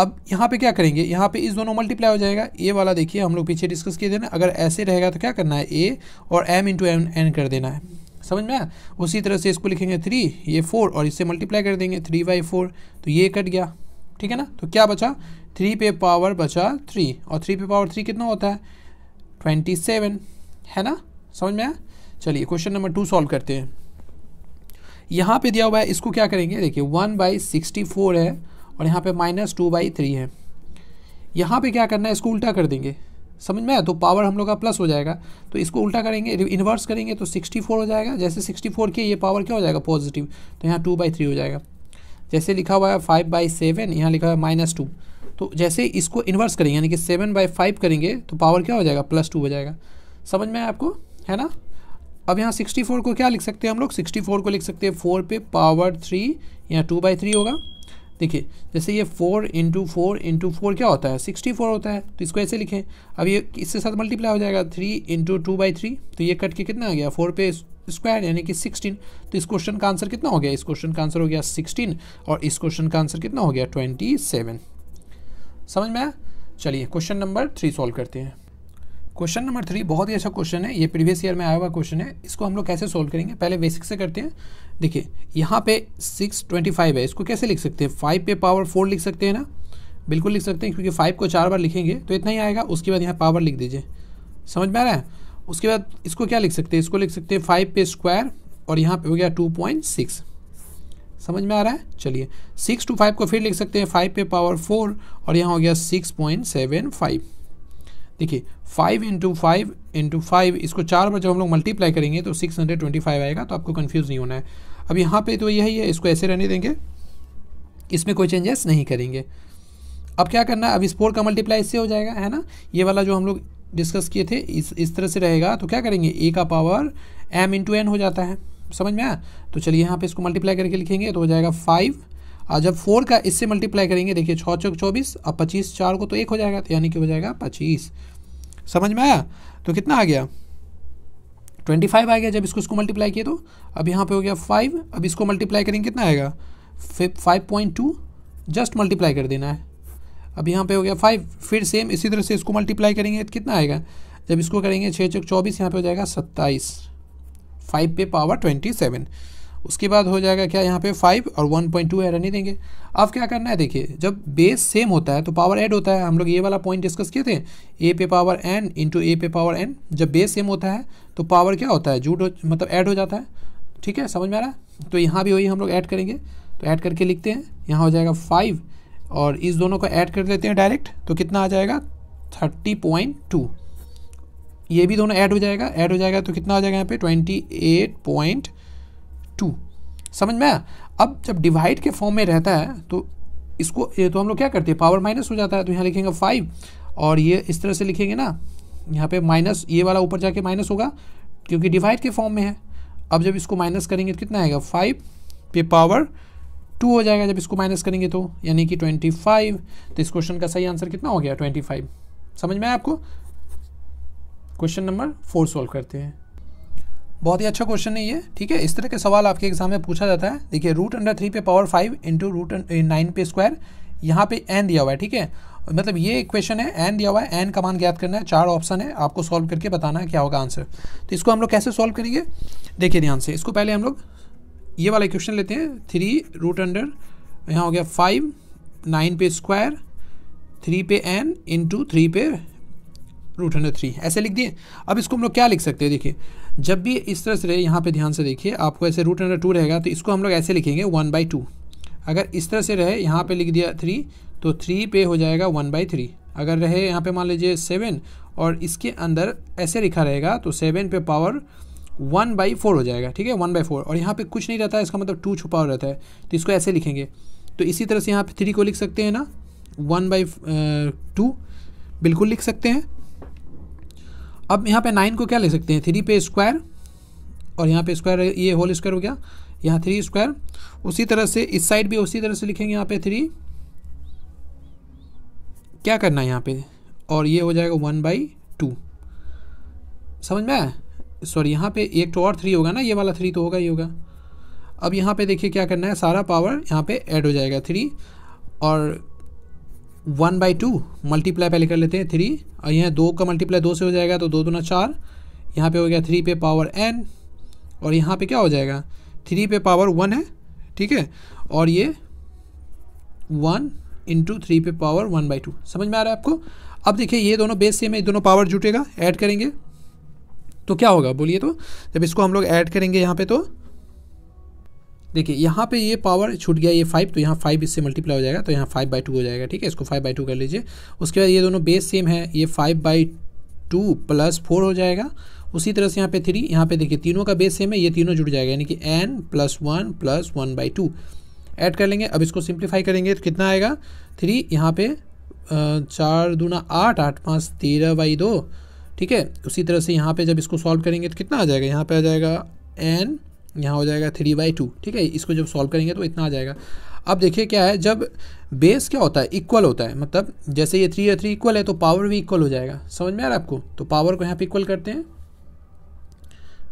अब यहाँ पे क्या करेंगे यहाँ पे इस दोनों मल्टीप्लाई हो जाएगा ये वाला देखिए हम लोग पीछे डिस्कस किए थे ना अगर ऐसे रहेगा तो क्या करना है ए और एम इंटू एम एन कर देना है समझ में आया उसी तरह से इसको लिखेंगे थ्री ये फोर और इससे मल्टीप्लाई कर देंगे थ्री बाई फोर तो ये कट गया ठीक है ना तो क्या बचा थ्री पे पावर बचा थ्री और थ्री पे पावर थ्री कितना होता है ट्वेंटी सेवन है ना समझ में आया चलिए क्वेश्चन नंबर टू सॉल्व करते हैं यहाँ पे दिया हुआ है इसको क्या करेंगे देखिए वन बाई सिक्सटी फोर है और यहाँ पे माइनस टू बाई थ्री है यहाँ पे क्या करना है इसको उल्टा कर देंगे समझ में आया तो पावर हम लोग का प्लस हो जाएगा तो इसको उल्टा करेंगे इन्वर्स करेंगे तो 64 हो जाएगा जैसे 64 के ये पावर क्या हो जाएगा पॉजिटिव तो यहाँ टू बाई थ्री हो जाएगा जैसे लिखा हुआ है फाइव बाई सेवन यहाँ लिखा हुआ है माइनस टू तो जैसे इसको इन्वर्स करेंगे यानी कि सेवन बाई फाइव करेंगे तो पावर क्या हो जाएगा प्लस टू हो जाएगा समझ में आया आपको है ना अब यहाँ सिक्सटी फोर को क्या लिख सकते हैं हम लोग सिक्सटी फोर को लिख सकते हैं फोर पे पावर थ्री यहाँ टू बाई थ्री होगा देखिए जैसे ये four into four into four क्या होता है सिक्सटी फोर होता है तो इसको ऐसे लिखें अब ये इसके साथ मल्टीप्लाई हो जाएगा three into two by three तो ये कट के कितना आ गया फोर पे स्क्वायर यानी कि सिक्सटीन तो इस क्वेश्चन का आंसर कितना हो गया इस क्वेश्चन का आंसर हो गया सिक्सटीन और इस क्वेश्चन का आंसर कितना हो गया ट्वेंटी सेवन समझ में आया चलिए क्वेश्चन नंबर थ्री सॉल्व करते हैं क्वेश्चन नंबर थ्री बहुत ही अच्छा क्वेश्चन है ये प्रीवियस ईयर में आया हुआ क्वेश्चन है इसको हम लोग कैसे सोल्व करेंगे पहले बेसिक से करते हैं देखिए यहाँ पे 625 है इसको कैसे लिख सकते हैं फाइव पे पावर फोर लिख सकते हैं ना बिल्कुल लिख सकते हैं क्योंकि फाइव को चार बार लिखेंगे तो इतना ही आएगा उसके बाद यहाँ पावर लिख दीजिए समझ में आ रहा है उसके बाद इसको क्या लिख सकते हैं इसको लिख सकते हैं फाइव पे स्क्वायर और यहाँ पे हो गया टू पॉइंट सिक्स समझ में आ रहा है चलिए सिक्स टू फाइव को फिर लिख सकते हैं फाइव पे पावर फोर और यहाँ हो गया सिक्स पॉइंट सेवन फाइव देखिए five into five into five इसको चार बार जब हम लोग मल्टीप्लाई करेंगे तो सिक्स हंड्रेड ट्वेंटी फाइव आएगा तो आपको कन्फ्यूज़ नहीं होना है अब यहाँ पे तो यही है इसको ऐसे रहने देंगे इसमें कोई चेंजेस नहीं करेंगे अब क्या करना है अब इस फोर का मल्टीप्लाई इससे हो जाएगा है ना ये वाला जो हम लोग डिस्कस किए थे इस इस तरह से रहेगा तो क्या करेंगे ए का पावर एम इंटू एन हो जाता है समझ में आया तो चलिए यहाँ पे इसको मल्टीप्लाई करके लिखेंगे तो हो जाएगा फाइव और जब फोर का इससे मल्टीप्लाई करेंगे देखिए छः चौक चौबीस और पच्चीस चार को तो एक हो जाएगा तो यानी कि हो जाएगा पच्चीस समझ में आया तो कितना आ गया ट्वेंटी फाइव आ गया जब इसको इसको मल्टीप्लाई किए तो अब यहाँ पे हो गया फाइव अब इसको मल्टीप्लाई करेंगे कितना आएगा five point two just multiply कर देना है अब यहाँ पे हो गया फाइव फिर सेम इसी तरह से इसको मल्टीप्लाई करेंगे तो कितना आएगा जब इसको करेंगे छः चौबीस यहाँ पे हो जाएगा सत्ताईस फाइव पे पावर ट्वेंटी सेवन उसके बाद हो जाएगा क्या यहाँ पे फाइव और वन पॉइंट टू एरर नहीं देंगे अब क्या करना है देखिए जब बेस सेम होता है तो पावर ऐड होता है हम लोग ये वाला पॉइंट डिस्कस किए थे ए पे पावर एन इंटू ए पे पावर एन जब बेस सेम होता है तो पावर क्या होता है जूट हो, मतलब ऐड हो जाता है ठीक है समझ में आ रहा है तो यहाँ भी वही हम लोग ऐड करेंगे तो ऐड करके लिखते हैं यहाँ हो जाएगा फाइव और इस दोनों को ऐड कर देते हैं डायरेक्ट तो कितना आ जाएगा थर्टी पॉइंट टू ये भी दोनों ऐड हो जाएगा ऐड हो जाएगा तो कितना आ जाएगा यहाँ पे ट्वेंटी एट पॉइंट टू समझ में आया अब जब डिवाइड के फॉर्म में रहता है तो इसको ये तो हम लोग क्या करते हैं पावर माइनस हो जाता है तो यहाँ लिखेंगे फाइव और ये इस तरह से लिखेंगे ना यहाँ पे माइनस ये वाला ऊपर जाके माइनस होगा क्योंकि डिवाइड के फॉर्म में है अब जब इसको माइनस करेंगे तो कितना आएगा फाइव पे पावर टू हो जाएगा जब इसको माइनस करेंगे तो यानी कि ट्वेंटी फाइव तो इस क्वेश्चन का सही आंसर कितना हो गया ट्वेंटी फाइव समझ में आया आपको क्वेश्चन नंबर फोर सॉल्व करते हैं बहुत ही अच्छा क्वेश्चन है ये ठीक है इस तरह के सवाल आपके एग्जाम में पूछा जाता है देखिए रूट अंडर थ्री पे power five into root nine पे स्क्वायर यहाँ पे एन दिया हुआ है ठीक है मतलब ये क्वेश्चन है एन दिया हुआ है एन का मान ज्ञात करना है चार ऑप्शन है आपको सॉल्व करके बताना है क्या होगा आंसर तो इसको हम लोग कैसे सॉल्व करेंगे देखिए ध्यान से इसको पहले हम लोग ये वाला क्वेश्चन लेते हैं थ्री रूट अंडर यहाँ हो गया फाइव नाइन पे स्क्वायर थ्री पे एन इंटू थ्री पे रूट अंडर थ्री ऐसे लिख दिए अब इसको हम लोग क्या लिख सकते हैं देखिए जब भी इस तरह से रहे यहाँ पे ध्यान से देखिए आपको ऐसे रूट अंडर टू रहेगा तो इसको हम लोग ऐसे लिखेंगे वन बाई टू अगर इस तरह से रहे यहाँ पे लिख दिया थ्री तो थ्री पे हो जाएगा वन बाई थ्री अगर रहे यहाँ पे मान लीजिए सेवन और इसके अंदर ऐसे लिखा रहेगा तो सेवन पे पावर वन बाई फोर हो जाएगा ठीक है वन बाई फोर और यहाँ पर कुछ नहीं रहता है इसका मतलब टू छुपा हुआ रहता है तो इसको ऐसे लिखेंगे तो इसी तरह से यहाँ पर थ्री को लिख सकते हैं ना वन बाई टू बिल्कुल लिख सकते हैं अब यहाँ पे नाइन को क्या ले सकते हैं थ्री पे स्क्वायर और यहाँ पे स्क्वायर ये होल स्क्वायर हो गया यहाँ थ्री स्क्वायर उसी तरह से इस साइड भी उसी तरह से लिखेंगे यहाँ पे थ्री क्या करना है यहाँ पे और ये हो जाएगा वन बाई टू समझ में आया सॉरी यहाँ पे एक तो और थ्री होगा ना ये वाला थ्री तो होगा ही होगा अब यहाँ पे देखिए क्या करना है सारा पावर यहाँ पे ऐड हो जाएगा थ्री और वन बाई टू मल्टीप्लाई पहले कर लेते हैं थ्री और यहाँ दो का मल्टीप्लाई दो से हो जाएगा तो दो ना चार यहाँ पे हो गया थ्री पे पावर एन और यहाँ पे क्या हो जाएगा थ्री पे पावर वन है ठीक है और ये वन इंटू थ्री पे पावर वन बाई टू समझ में आ रहा है आपको अब देखिए ये दोनों बेस सेम है दोनों पावर जुटेगा ऐड करेंगे तो क्या होगा बोलिए तो जब इसको हम लोग ऐड करेंगे यहाँ पे तो देखिए यहाँ पे ये पावर छूट गया ये फाइव तो यहाँ फाइव इससे मल्टीप्लाई हो जाएगा तो यहाँ फाइव बाई टू हो जाएगा ठीक है इसको फाइव बाई टू कर लीजिए उसके बाद ये दोनों बेस सेम है ये five by two plus four हो जाएगा उसी तरह से यहाँ पे थ्री यहाँ पे देखिए तीनों का बेस सेम है ये तीनों जुड़ जाएगा यानी कि n plus one plus one by two add कर लेंगे अब इसको सिंप्लीफाई करेंगे तो कितना आएगा थ्री यहाँ पे चार दूना आठ आठ पाँच तेरह बाई दो ठीक है उसी तरह से यहाँ पे जब इसको सॉल्व करेंगे तो कितना आ जाएगा यहाँ पे आ जाएगा एन यहाँ हो जाएगा थ्री बाई टू ठीक है इसको जब सॉल्व करेंगे तो इतना आ जाएगा अब देखिए क्या है जब बेस क्या होता है इक्वल होता है मतलब जैसे ये थ्री या थ्री इक्वल है तो पावर भी इक्वल हो जाएगा समझ में आ रहा है आपको तो पावर को यहाँ पे इक्वल करते हैं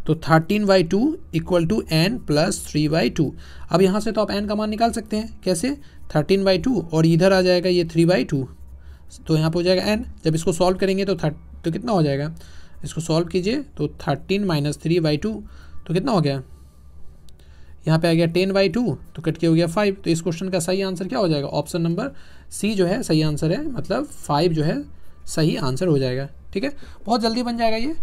तो thirteen by two equal to n plus three by two अब यहाँ से तो आप एन का मान निकाल सकते हैं कैसे थर्टीन बाई टू और इधर आ जाएगा ये थ्री बाई टू तो यहाँ पर हो जाएगा एन जब इसको सॉल्व करेंगे तो थर्ट तो कितना हो जाएगा इसको सॉल्व कीजिए तो thirteen minus three by two तो कितना हो गया यहाँ पे आ गया टेन बाई टू तो कट के हो गया फाइव तो इस क्वेश्चन का सही आंसर क्या हो जाएगा ऑप्शन नंबर सी जो है सही आंसर है मतलब फाइव जो है सही आंसर हो जाएगा ठीक है बहुत जल्दी बन जाएगा ये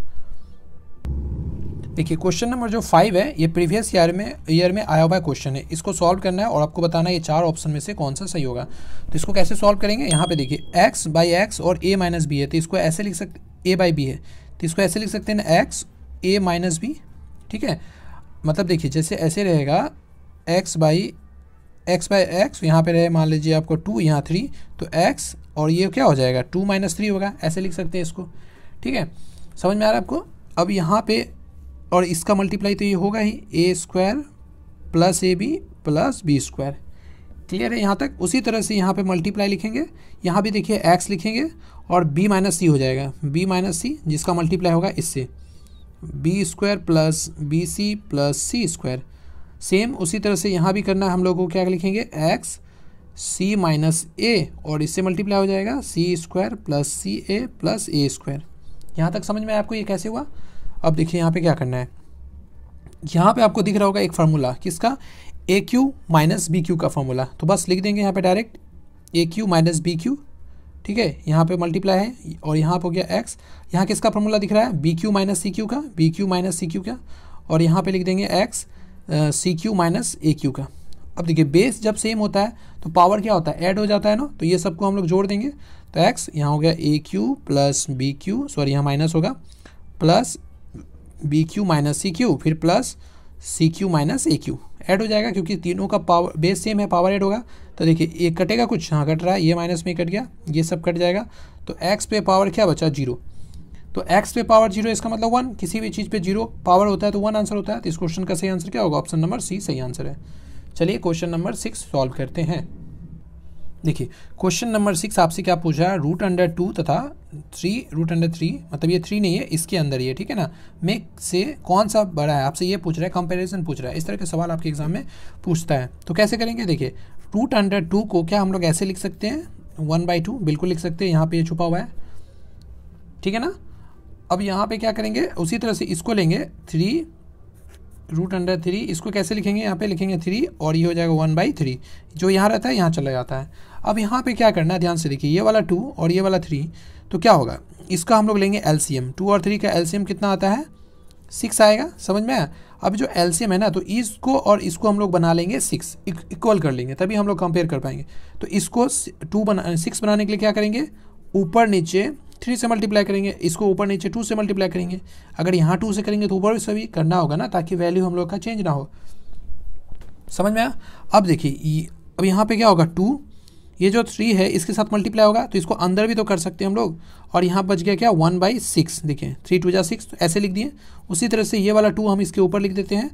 देखिए क्वेश्चन नंबर जो फाइव है ये प्रीवियस ईयर में ईयर में आया हुआ क्वेश्चन है इसको सॉल्व करना है और आपको बताना है ये चार ऑप्शन में से कौन सा सही होगा तो इसको कैसे सॉल्व करेंगे यहाँ पे देखिए एक्स बाई एक्स और ए माइनस बी है तो इसको ऐसे लिख सकते ए बाई बी है तो इसको ऐसे लिख सकते हैं एक्स ए माइनस बी ठीक है मतलब देखिए जैसे ऐसे रहेगा x by x by x यहाँ पे रहे मान लीजिए आपको टू यहाँ थ्री तो एक्स और ये क्या हो जाएगा टू माइनस थ्री होगा ऐसे लिख सकते हैं इसको ठीक है समझ में आ रहा है आपको अब यहाँ पे और इसका मल्टीप्लाई तो ये होगा ही a square plus a b plus b square clear है यहाँ तक उसी तरह से यहाँ पे मल्टीप्लाई लिखेंगे यहाँ भी देखिए एक्स लिखेंगे और बी माइनस सी हो जाएगा बी माइनस सी जिसका मल्टीप्लाई होगा इससे b square plus b c plus c square same उसी तरह से यहाँ भी करना है हम लोगों को क्या लिखेंगे एक्स सी माइनस ए और इससे मल्टीप्लाई हो जाएगा c square plus c a plus a square यहाँ तक समझ में आपको ये कैसे हुआ अब देखिए यहाँ पे क्या करना है यहाँ पे आपको दिख रहा होगा एक फार्मूला किसका a q minus b q का फार्मूला तो बस लिख देंगे यहाँ पे direct a q minus b q ठीक है यहाँ पे मल्टीप्लाई है और यहाँ पर हो गया एक्स यहाँ किसका फॉर्मूला दिख रहा है b q minus c q का b q minus c q का और यहाँ पे लिख देंगे x c q minus a q का अब देखिए बेस जब सेम होता है तो पावर क्या होता है ऐड हो जाता है ना तो ये सबको हम लोग जोड़ देंगे तो एक्स यहाँ हो गया a q plus b q sorry यहाँ माइनस होगा plus b q minus c q फिर plus c q minus a q add हो जाएगा क्योंकि तीनों का पावर बेस सेम है पावर ऐड होगा तो देखिए ये कटेगा कुछ हाँ कट रहा है ये माइनस में कट गया ये सब कट जाएगा तो एक्स पे पावर क्या बचा जीरो तो एक्स पे पावर जीरो इसका मतलब वन किसी भी चीज़ पे जीरो पावर होता है तो वन आंसर होता है तो इस क्वेश्चन का सही आंसर क्या होगा ऑप्शन नंबर सी सही आंसर है चलिए क्वेश्चन नंबर सिक्स सॉल्व करते हैं देखिए क्वेश्चन नंबर सिक्स आपसे क्या पूछ रहा है रूट अंडर टू तथा थ्री रूट अंडर थ्री मतलब ये थ्री नहीं है इसके अंदर ये ठीक है ना मेक से कौन सा बड़ा है आपसे ये पूछ रहा है कंपैरिजन पूछ रहा है इस तरह के सवाल आपके एग्जाम में पूछता है तो कैसे करेंगे देखिए रूट अंडर टू को क्या हम लोग ऐसे लिख सकते हैं वन बाई टू बिल्कुल लिख सकते हैं यहाँ पर ये छुपा हुआ है ठीक है ना अब यहाँ पर क्या करेंगे उसी तरह से इसको लेंगे थ्री रूट अंडर थ्री इसको कैसे लिखेंगे यहाँ पे लिखेंगे थ्री और ये हो जाएगा वन बाई थ्री जो यहाँ रहता है यहाँ चला जाता है अब यहाँ पे क्या करना है ध्यान से देखिए ये वाला टू और ये वाला थ्री तो क्या होगा इसका हम लोग लेंगे एल टू और थ्री का एल कितना आता है सिक्स आएगा समझ में आया अब जो एल है ना तो इसको और इसको हम लोग बना लेंगे सिक्स इक्वल कर लेंगे तभी हम लोग कंपेयर कर पाएंगे तो इसको टू बना सिक्स बनाने के लिए क्या करेंगे ऊपर नीचे थ्री से मल्टीप्लाई करेंगे इसको ऊपर नीचे टू से मल्टीप्लाई करेंगे अगर यहाँ टू से करेंगे तो ऊपर से भी करना होगा ना ताकि वैल्यू हम लोग का चेंज ना हो समझ में आया अब देखिए अब यहाँ पे क्या होगा टू ये जो थ्री है इसके साथ मल्टीप्लाई होगा तो इसको अंदर भी तो कर सकते हैं हम लोग और यहाँ बच गया क्या वन बाई सिक्स देखें थ्री टू या सिक्स तो ऐसे लिख दिए उसी तरह से ये वाला टू हम इसके ऊपर लिख देते हैं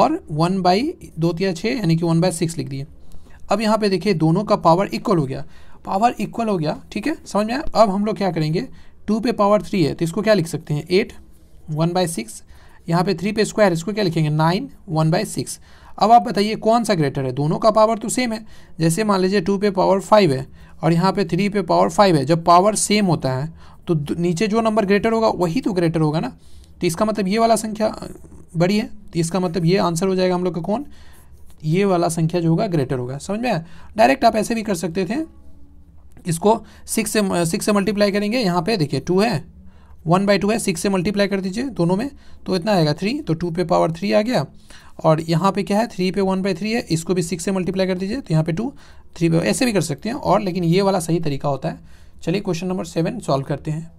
और वन बाई दो या छः यानी कि वन बाई सिक्स लिख दिए अब यहाँ पे देखिए दोनों का पावर इक्वल हो गया पावर इक्वल हो गया ठीक है समझ में आया अब हम लोग क्या करेंगे टू पे पावर थ्री है तो इसको क्या लिख सकते हैं एट वन बाई सिक्स यहाँ पे थ्री पे स्क्वायर इसको क्या लिखेंगे नाइन वन बाई सिक्स अब आप बताइए कौन सा ग्रेटर है दोनों का पावर तो सेम है जैसे मान लीजिए टू पे पावर फाइव है और यहाँ पे थ्री पे पावर फाइव है जब पावर सेम होता है तो नीचे जो नंबर ग्रेटर होगा वही तो ग्रेटर होगा ना तो इसका मतलब ये वाला संख्या बड़ी है तो इसका मतलब ये आंसर हो जाएगा हम लोग का कौन ये वाला संख्या जो होगा ग्रेटर होगा समझ में डायरेक्ट आप ऐसे भी कर सकते थे इसको सिक्स से सिक्स से मल्टीप्लाई करेंगे यहाँ पे देखिए टू है वन बाई टू है सिक्स से मल्टीप्लाई कर दीजिए दोनों में तो इतना आएगा थ्री तो टू पे पावर थ्री आ गया और यहाँ पे क्या है थ्री पे वन बाई थ्री है इसको भी सिक्स से मल्टीप्लाई कर दीजिए तो यहाँ पे टू थ्री पे ऐसे भी कर सकते हैं और लेकिन ये वाला सही तरीका होता है चलिए क्वेश्चन नंबर सेवन सॉल्व करते हैं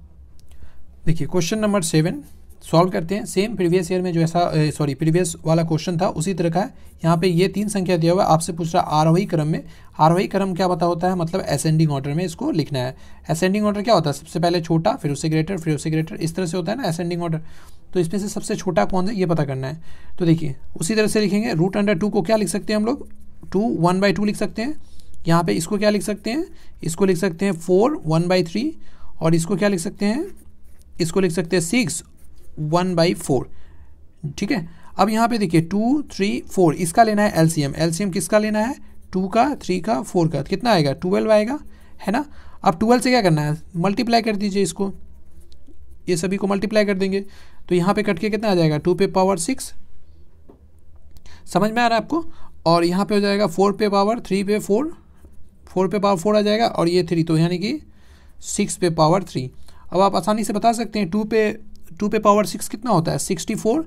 देखिए क्वेश्चन नंबर सेवन सॉल्व करते हैं सेम प्रीवियस ईयर में जो ऐसा सॉरी प्रीवियस वाला क्वेश्चन था उसी तरह का है यहाँ पे ये तीन संख्या दिया हुआ है आपसे पूछ रहा है आरोही e क्रम में आरोही e क्रम क्या बता होता है मतलब असेंडिंग ऑर्डर में इसको लिखना है असेंडिंग ऑर्डर क्या होता है सबसे पहले छोटा फिर उससे ग्रेटर फिर उससे ग्रेटर इस तरह से होता है ना असेंडिंग ऑर्डर तो इसमें से सबसे छोटा कौन है ये पता करना है तो देखिए उसी तरह से लिखेंगे रूट अंडर टू को क्या लिख सकते हैं हम लोग टू वन बाई टू लिख सकते हैं यहाँ पे इसको क्या लिख सकते हैं इसको लिख सकते हैं फोर वन बाई थ्री और इसको क्या लिख सकते हैं इसको लिख सकते हैं सिक्स वन बाई फोर ठीक है अब यहाँ पे देखिए टू थ्री फोर इसका लेना है एलसीएम एलसीएम किसका लेना है टू का थ्री का फोर का कितना आएगा ट्वेल्व आएगा है ना अब ट्वेल्व से क्या करना है मल्टीप्लाई कर दीजिए इसको ये सभी को मल्टीप्लाई कर देंगे तो यहाँ पे कट के कितना आ जाएगा टू पे पावर सिक्स समझ में आ रहा है आपको और यहाँ पे हो जाएगा फोर पे पावर थ्री पे फोर फोर पे पावर फोर आ जाएगा और ये थ्री तो यानी कि सिक्स पे पावर थ्री अब आप आसानी से बता सकते हैं टू पे टू पे पावर सिक्स कितना होता है सिक्सटी फोर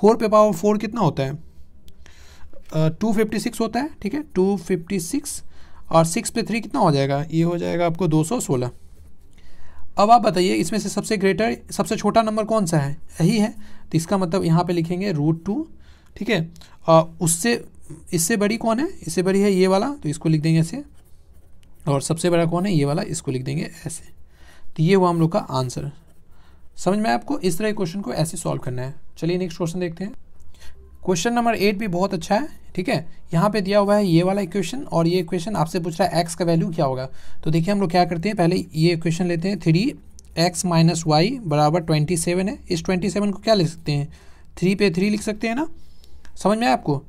फोर पे पावर फोर कितना होता है टू फिफ्टी सिक्स होता है ठीक है टू फिफ्टी सिक्स और सिक्स पे थ्री कितना हो जाएगा ये हो जाएगा आपको दो सौ सोलह अब आप बताइए इसमें से सबसे ग्रेटर सबसे छोटा नंबर कौन सा है यही है तो इसका मतलब यहाँ पे लिखेंगे रूट टू ठीक है और उससे इससे बड़ी कौन है इससे बड़ी है ये वाला तो इसको लिख देंगे ऐसे और सबसे बड़ा कौन है ये वाला इसको लिख देंगे ऐसे तो ये हुआ हम लोग का आंसर समझ में आपको इस तरह के क्वेश्चन को ऐसे सॉल्व करना है चलिए नेक्स्ट क्वेश्चन देखते हैं क्वेश्चन नंबर एट भी बहुत अच्छा है ठीक है यहाँ पे दिया हुआ है ये वाला इक्वेशन और ये इक्वेशन आपसे पूछ रहा है एक्स का वैल्यू क्या होगा तो देखिए हम लोग क्या करते हैं पहले ये इक्वेशन लेते हैं थ्री एक्स माइनस वाई बराबर ट्वेंटी सेवन है इस ट्वेंटी सेवन को क्या लिख सकते हैं थ्री पे थ्री लिख सकते हैं ना समझ में आपको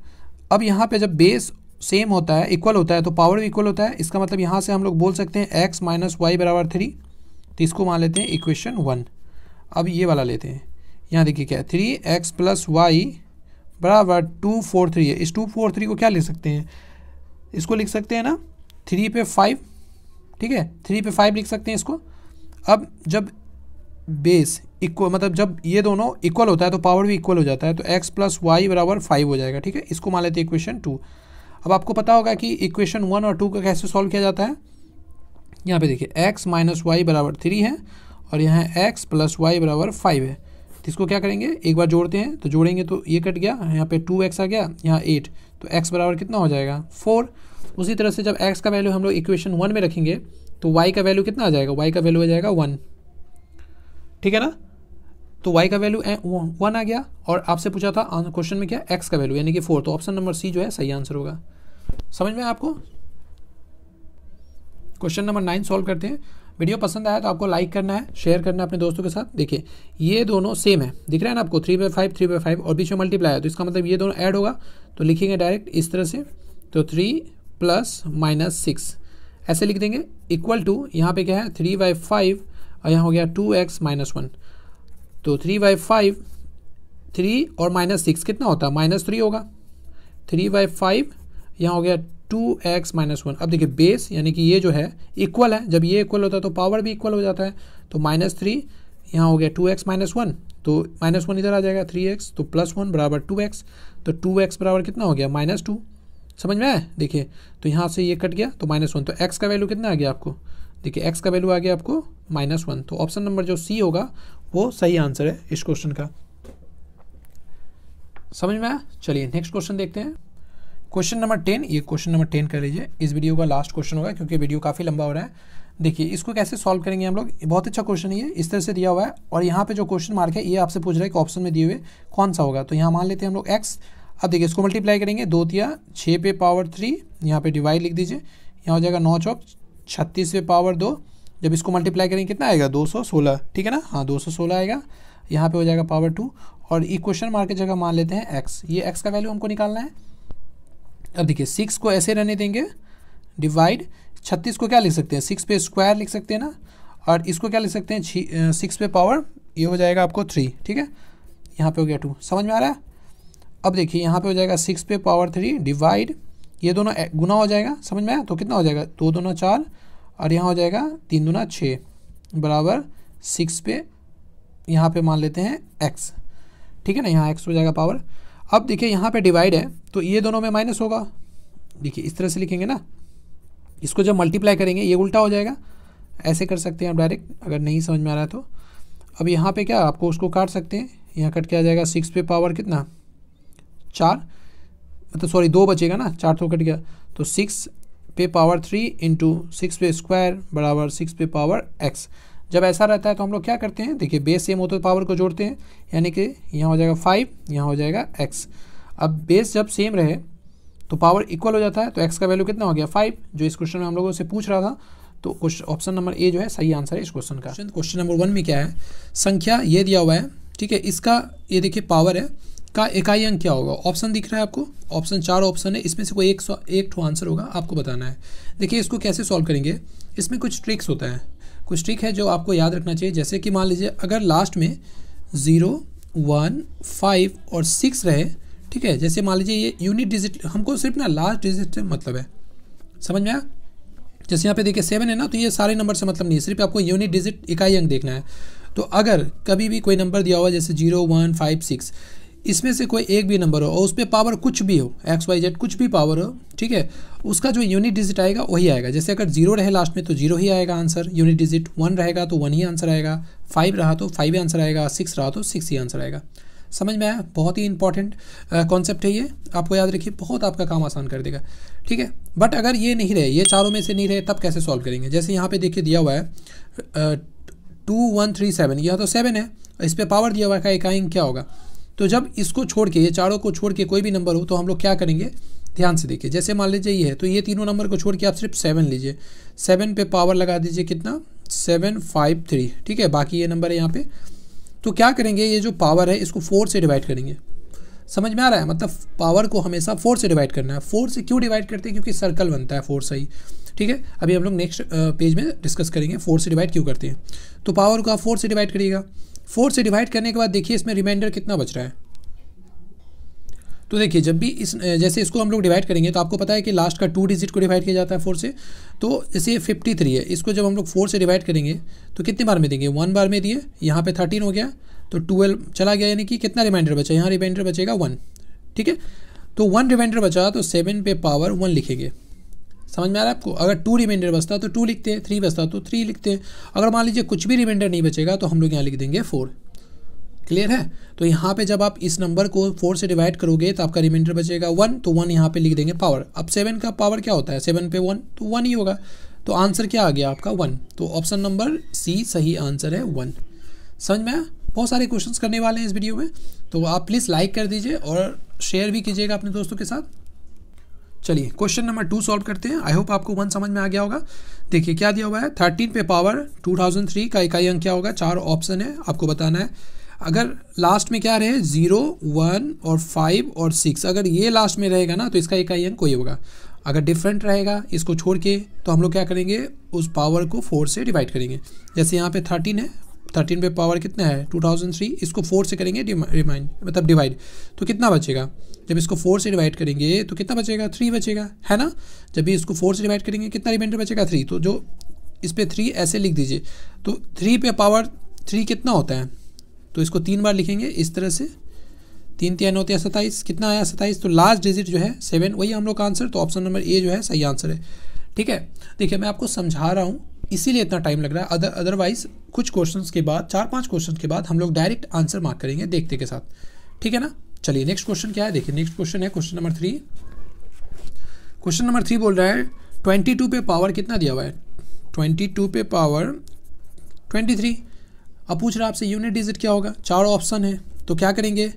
अब यहाँ पर जब बेस सेम होता है इक्वल होता है तो पावर भी इक्वल होता है इसका मतलब यहाँ से हम लोग बोल सकते हैं एक्स माइनस वाई बराबर थ्री तो इसको मान लेते हैं इक्वेशन वन अब ये वाला लेते हैं यहाँ देखिए क्या थ्री एक्स प्लस वाई बराबर टू फोर थ्री है इस टू फोर थ्री को क्या लिख सकते हैं इसको लिख सकते हैं ना थ्री पे फाइव ठीक है थ्री पे फाइव लिख सकते हैं इसको अब जब बेस इक्वल मतलब जब ये दोनों इक्वल होता है तो पावर भी इक्वल हो जाता है तो एक्स प्लस वाई बराबर फाइव हो जाएगा ठीक है इसको मान लेते हैं इक्वेशन टू अब आपको पता होगा कि इक्वेशन वन और टू का कैसे सॉल्व किया जाता है यहाँ पे देखिए एक्स माइनस वाई बराबर थ्री है और यहाँ एक्स प्लस वाई बराबर फाइव है तो इसको क्या करेंगे एक बार जोड़ते हैं तो जोड़ेंगे तो ये कट गया यहाँ पे टू एक्स आ गया यहाँ एट तो एक्स बराबर कितना हो जाएगा फोर उसी तरह से जब एक्स का वैल्यू हम लोग इक्वेशन वन में रखेंगे तो वाई का वैल्यू कितना आ जाएगा वाई का वैल्यू आ जाएगा वन ठीक है ना तो y का वैल्यू वन आ गया और आपसे पूछा था क्वेश्चन में क्या x का वैल्यू यानी कि फोर तो ऑप्शन नंबर सी जो है सही आंसर होगा समझ में आपको क्वेश्चन नंबर नाइन सॉल्व करते हैं वीडियो पसंद आया तो आपको लाइक करना है शेयर करना है अपने दोस्तों के साथ देखिए ये दोनों सेम है दिख रहा है ना आपको three by five three by five और बीच में मल्टीप्लाई है तो इसका मतलब ये दोनों ऐड होगा तो लिखेंगे डायरेक्ट इस तरह से तो थ्री प्लस माइनस सिक्स ऐसे लिख देंगे इक्वल टू यहाँ पे क्या है थ्री बाई फाइव और यहाँ हो गया टू एक्स माइनस वन तो थ्री बाई फाइव थ्री और माइनस सिक्स कितना होता है माइनस थ्री होगा थ्री बाई फाइव यहाँ हो गया टू एक्स माइनस वन अब देखिए बेस यानी कि ये जो है इक्वल है जब ये इक्वल होता है तो पावर भी इक्वल हो जाता है तो माइनस थ्री यहाँ हो गया टू एक्स माइनस वन तो माइनस वन इधर आ जाएगा थ्री एक्स तो प्लस वन बराबर टू एक्स तो टू एक्स बराबर कितना हो गया माइनस टू समझ में आया देखिए तो यहाँ से ये कट गया तो माइनस वन तो एक्स का वैल्यू कितना आ गया आपको देखिए एक्स का वैल्यू आ गया आपको माइनस वन तो ऑप्शन नंबर जो सी होगा वो सही आंसर है इस क्वेश्चन का समझ में आया चलिए नेक्स्ट क्वेश्चन देखते हैं क्वेश्चन नंबर टेन ये क्वेश्चन नंबर टेन कर लीजिए इस वीडियो का लास्ट क्वेश्चन होगा क्योंकि वीडियो काफ़ी लंबा हो रहा है देखिए इसको कैसे सॉल्व करेंगे हम लोग बहुत अच्छा क्वेश्चन है इस तरह से दिया हुआ है और यहाँ पे जो क्वेश्चन मार्क है ये आपसे पूछ रहा है कि ऑप्शन में दिए हुए कौन सा होगा तो यहाँ मान लेते हैं हम लोग एक्स अब देखिए इसको मल्टीप्लाई करेंगे दो तिया छः पे पावर थ्री यहाँ पे डिवाइड लिख दीजिए यहाँ हो जाएगा नौ चौक छत्तीस पे पावर दो जब इसको मल्टीप्लाई करेंगे कितना आएगा दो सौ सोलह ठीक है ना हाँ दो सौ सोलह आएगा यहाँ पे हो जाएगा पावर टू और ये क्वेश्चन मार्क की जगह मान लेते हैं एक्स ये एक्स का वैल्यू हमको निकालना है अब देखिए सिक्स को ऐसे रहने देंगे डिवाइड छत्तीस को क्या लिख सकते हैं सिक्स पे स्क्वायर लिख सकते हैं ना और इसको क्या लिख सकते हैं सिक्स पे पावर ये हो जाएगा आपको थ्री ठीक है यहाँ पे हो गया टू समझ में आ रहा है अब देखिए यहाँ पे हो जाएगा सिक्स पे पावर थ्री डिवाइड ये दोनों गुना हो जाएगा समझ में आया तो कितना हो जाएगा दो दोना चार और यहाँ हो जाएगा तीन दूना छः बराबर सिक्स पे यहाँ पे मान लेते हैं एक्स ठीक है ना यहाँ एक्स हो जाएगा पावर अब देखिए यहाँ पे डिवाइड है तो ये दोनों में माइनस होगा देखिए इस तरह से लिखेंगे ना इसको जब मल्टीप्लाई करेंगे ये उल्टा हो जाएगा ऐसे कर सकते हैं आप डायरेक्ट अगर नहीं समझ में आ रहा है तो अब यहाँ पे क्या आपको उसको काट सकते हैं यहाँ कट के आ जाएगा सिक्स पे पावर कितना चार मतलब सॉरी दो बचेगा ना चार तो कट गया तो सिक्स पे पावर थ्री इंटू सिक्स पे स्क्वायर बराबर सिक्स पे पावर एक्स जब ऐसा रहता है तो हम लोग क्या करते हैं देखिए बेस सेम हो तो पावर को जोड़ते हैं यानी कि यहाँ हो जाएगा फाइव यहाँ हो जाएगा एक्स अब बेस जब सेम रहे तो पावर इक्वल हो जाता है तो एक्स का वैल्यू कितना हो गया फाइव जो इस क्वेश्चन में हम लोगों से पूछ रहा था तो क्वेश्चन ऑप्शन नंबर ए जो है सही आंसर है इस क्वेश्चन का क्वेश्चन नंबर वन में क्या है संख्या ये दिया हुआ है ठीक है इसका ये देखिए पावर है का इकाई अंक क्या होगा ऑप्शन दिख रहा है आपको ऑप्शन चार ऑप्शन है इसमें से कोई एक सौ एक ठो आंसर होगा आपको बताना है देखिए इसको कैसे सॉल्व करेंगे इसमें कुछ ट्रिक्स होता है कुछ ट्रिक है जो आपको याद रखना चाहिए जैसे कि मान लीजिए अगर लास्ट में ज़ीरो वन फाइव और सिक्स रहे ठीक है जैसे मान लीजिए ये यूनिट डिजिट हमको सिर्फ ना लास्ट डिजिट से मतलब है समझ में आया जैसे यहाँ पे देखिए सेवन है ना तो ये सारे नंबर से मतलब नहीं है सिर्फ आपको यूनिट डिजिट इकाई अंक देखना है तो अगर कभी भी कोई नंबर दिया हुआ जैसे जीरो वन फाइव सिक्स इसमें से कोई एक भी नंबर हो और उस पर पावर कुछ भी हो एक्स वाई जेड कुछ भी पावर हो ठीक है उसका जो यूनिट डिजिट आएगा वही आएगा जैसे अगर जीरो रहे लास्ट में तो जीरो ही आएगा आंसर यूनिट डिजिट वन रहेगा तो वन ही आंसर आएगा फाइव रहा तो फाइव ही आंसर आएगा सिक्स रहा तो सिक्स ही आंसर आएगा समझ में आया बहुत ही इंपॉर्टेंट कॉन्सेप्ट है ये आपको याद रखिए बहुत आपका काम आसान कर देगा ठीक है बट अगर ये नहीं रहे ये चारों में से नहीं रहे तब कैसे सॉल्व करेंगे जैसे यहाँ पे देखिए दिया हुआ है टू वन थ्री सेवन यह तो सेवन है इस पर पावर दिया हुआ है का एकाइंग क्या होगा तो जब इसको छोड़ के ये चारों को छोड़ के कोई भी नंबर हो तो हम लोग क्या करेंगे ध्यान से देखिए जैसे मान लीजिए ये है तो ये तीनों नंबर को छोड़ के आप सिर्फ सेवन लीजिए सेवन पे पावर लगा दीजिए कितना सेवन फाइव थ्री ठीक है बाकी ये नंबर है यहाँ पे तो क्या करेंगे ये जो पावर है इसको फोर से डिवाइड करेंगे समझ में आ रहा है मतलब पावर को हमेशा फोर से डिवाइड करना है फोर से क्यों डिवाइड करते हैं क्योंकि सर्कल बनता है फोर से ही ठीक है अभी हम लोग नेक्स्ट पेज में डिस्कस करेंगे फोर से डिवाइड क्यों करते हैं तो पावर को आप फोर से डिवाइड करिएगा फोर से डिवाइड करने के बाद देखिए इसमें रिमाइंडर कितना बच रहा है तो देखिए जब भी इस जैसे इसको हम लोग डिवाइड करेंगे तो आपको पता है कि लास्ट का टू डिजिट को डिवाइड किया जाता है फोर से तो जैसे फिफ्टी थ्री है इसको जब हम लोग फोर से डिवाइड करेंगे तो कितनी बार में देंगे वन बार में दिए यहाँ पे थर्टीन हो गया तो ट्वेल्व चला गया यानी कि कितना रिमाइंडर बचा यहाँ रिमाइंडर बचेगा वन ठीक है तो वन रिमाइंडर बचा तो सेवन पे पावर वन लिखेंगे समझ में आ रहा है आपको अगर टू रिमाइंडर बचता तो टू लिखते हैं थ्री बचता तो थ्री लिखते हैं अगर मान लीजिए कुछ भी रिमाइंडर नहीं बचेगा तो हम लोग यहाँ लिख देंगे फोर क्लियर है तो यहाँ पे जब आप इस नंबर को फोर से डिवाइड करोगे तो आपका रिमाइंडर बचेगा वन तो वन यहाँ पे लिख देंगे पावर अब सेवन का पावर क्या होता है सेवन पे वन तो वन ही होगा तो आंसर क्या आ गया आपका वन तो ऑप्शन नंबर सी सही आंसर है वन समझ में आया बहुत सारे क्वेश्चन करने वाले हैं इस वीडियो में तो आप प्लीज़ लाइक कर दीजिए और शेयर भी कीजिएगा अपने दोस्तों के साथ चलिए क्वेश्चन नंबर टू सॉल्व करते हैं आई होप आपको वन समझ में आ गया होगा देखिए क्या दिया हुआ है थर्टीन पे पावर टू थाउजेंड थ्री का इकाई अंक क्या होगा चार ऑप्शन है आपको बताना है अगर लास्ट में क्या रहे जीरो वन और फाइव और सिक्स अगर ये लास्ट में रहेगा ना तो इसका इकाई अंक कोई होगा अगर डिफरेंट रहेगा इसको छोड़ के तो हम लोग क्या करेंगे उस पावर को फोर से डिवाइड करेंगे जैसे यहाँ पे थर्टीन है थर्टीन पे पावर कितना है टू थाउजेंड थ्री इसको फोर से करेंगे रिमाइंड मतलब डिवाइड तो कितना बचेगा जब इसको फोर से डिवाइड करेंगे तो कितना बचेगा थ्री बचेगा है ना जब भी इसको फोर से डिवाइड करेंगे कितना रिमाइंडर बचेगा थ्री तो जो इस पर थ्री ऐसे लिख दीजिए तो थ्री पे पावर थ्री कितना होता है तो इसको तीन बार लिखेंगे इस तरह से तीन तीन होते हैं सत्ताईस कितना आया सत्ताईस तो लास्ट डिजिट जो है सेवन वही हम लोग का आंसर तो ऑप्शन नंबर ए जो है सही आंसर है ठीक है देखिए मैं आपको समझा रहा हूँ इसीलिए इतना टाइम लग रहा है अदर अदरवाइज कुछ क्वेश्चंस के बाद चार पांच क्वेश्चन के बाद हम लोग डायरेक्ट आंसर मार्क करेंगे देखते के साथ ठीक है ना चलिए नेक्स्ट क्वेश्चन क्या है देखिए नेक्स्ट क्वेश्चन है question number three question number three बोल रहा है ट्वेंटी टू पे पावर कितना दिया हुआ है ट्वेंटी टू पे पावर ट्वेंटी थ्री अब पूछ रहा आपसे यूनिट डिजिट क्या होगा चार ऑप्शन है तो क्या करेंगे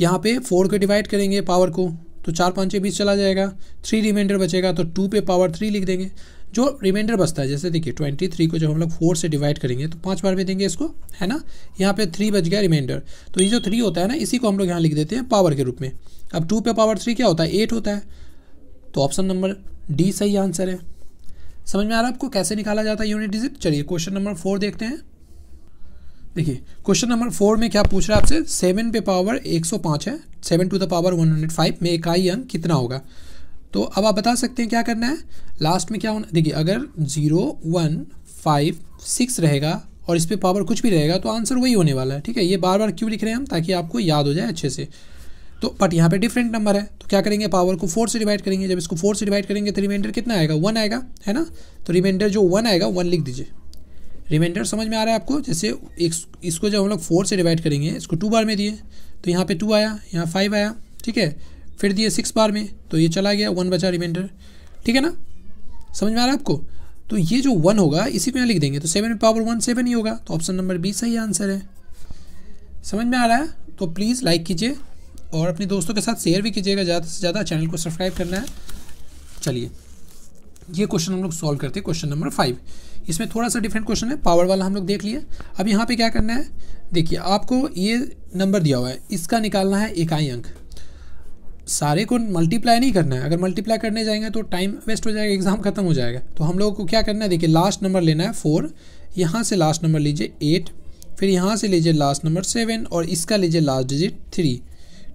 यहाँ पे फोर को डिवाइड करेंगे पावर को तो चार पाँच के बीच चला जाएगा थ्री रिमाइंडर बचेगा तो टू पे पावर थ्री लिख देंगे जो रिमाइंडर बचता है जैसे देखिए ट्वेंटी थ्री को जब हम लोग फोर से डिवाइड करेंगे तो पाँच बार में देंगे इसको है ना यहाँ पे थ्री बच गया रिमाइंडर तो ये जो थ्री होता है ना इसी को हम लोग यहाँ लिख देते हैं पावर के रूप में अब टू पे पावर थ्री क्या होता है एट होता है तो ऑप्शन नंबर डी सही आंसर है समझ में आ रहा है आपको कैसे निकाला जाता है यूनिट डिजिट चलिए क्वेश्चन नंबर फोर देखते हैं देखिए क्वेश्चन नंबर फोर में क्या पूछ रहा है आपसे सेवन पे पावर एक सौ पाँच है seven to the power one hundred five में इकाई अंक कितना होगा तो अब आप बता सकते हैं क्या करना है लास्ट में क्या होना देखिए अगर ज़ीरो वन फाइव सिक्स रहेगा और इस पर पावर कुछ भी रहेगा तो आंसर वही होने वाला है ठीक है ये बार बार क्यों लिख रहे हैं हम ताकि आपको याद हो जाए अच्छे से तो बट यहाँ पे डिफरेंट नंबर है तो क्या करेंगे पावर को फोर से डिवाइड करेंगे जब इसको फोर से डिवाइड करेंगे तो रिमाइंडर कितना आएगा वन आएगा है ना तो रिमाइंडर जो वन आएगा वन लिख दीजिए रिमाइंडर समझ में आ रहा है आपको जैसे एक इसको जब हम लोग फोर से डिवाइड करेंगे इसको टू बार में दिए तो यहाँ पे टू आया यहाँ फाइव आया ठीक है फिर दिए सिक्स बार में तो ये चला गया वन बचा रिमाइंडर ठीक है ना समझ में आ रहा है आपको तो ये जो वन होगा इसी में लिख देंगे तो सेवन पावर वन सेवन ही होगा तो ऑप्शन नंबर बी सही आंसर है समझ में आ रहा है तो प्लीज़ लाइक कीजिए और अपने दोस्तों के साथ शेयर भी कीजिएगा ज़्यादा से ज़्यादा चैनल को सब्सक्राइब करना है चलिए ये क्वेश्चन हम लोग सॉल्व करते हैं क्वेश्चन नंबर फाइव इसमें थोड़ा सा डिफरेंट क्वेश्चन है पावर वाला हम लोग देख लिए अब यहाँ पे क्या करना है देखिए आपको ये नंबर दिया हुआ है इसका निकालना है इकाई अंक सारे को मल्टीप्लाई नहीं करना है अगर मल्टीप्लाई करने जाएंगे तो टाइम वेस्ट हो जाएगा एग्जाम खत्म हो जाएगा तो हम लोगों को क्या करना है देखिए लास्ट नंबर लेना है फोर यहाँ से लास्ट नंबर लीजिए एट फिर यहाँ से लीजिए लास्ट नंबर सेवन और इसका लीजिए लास्ट डिजिट थ्री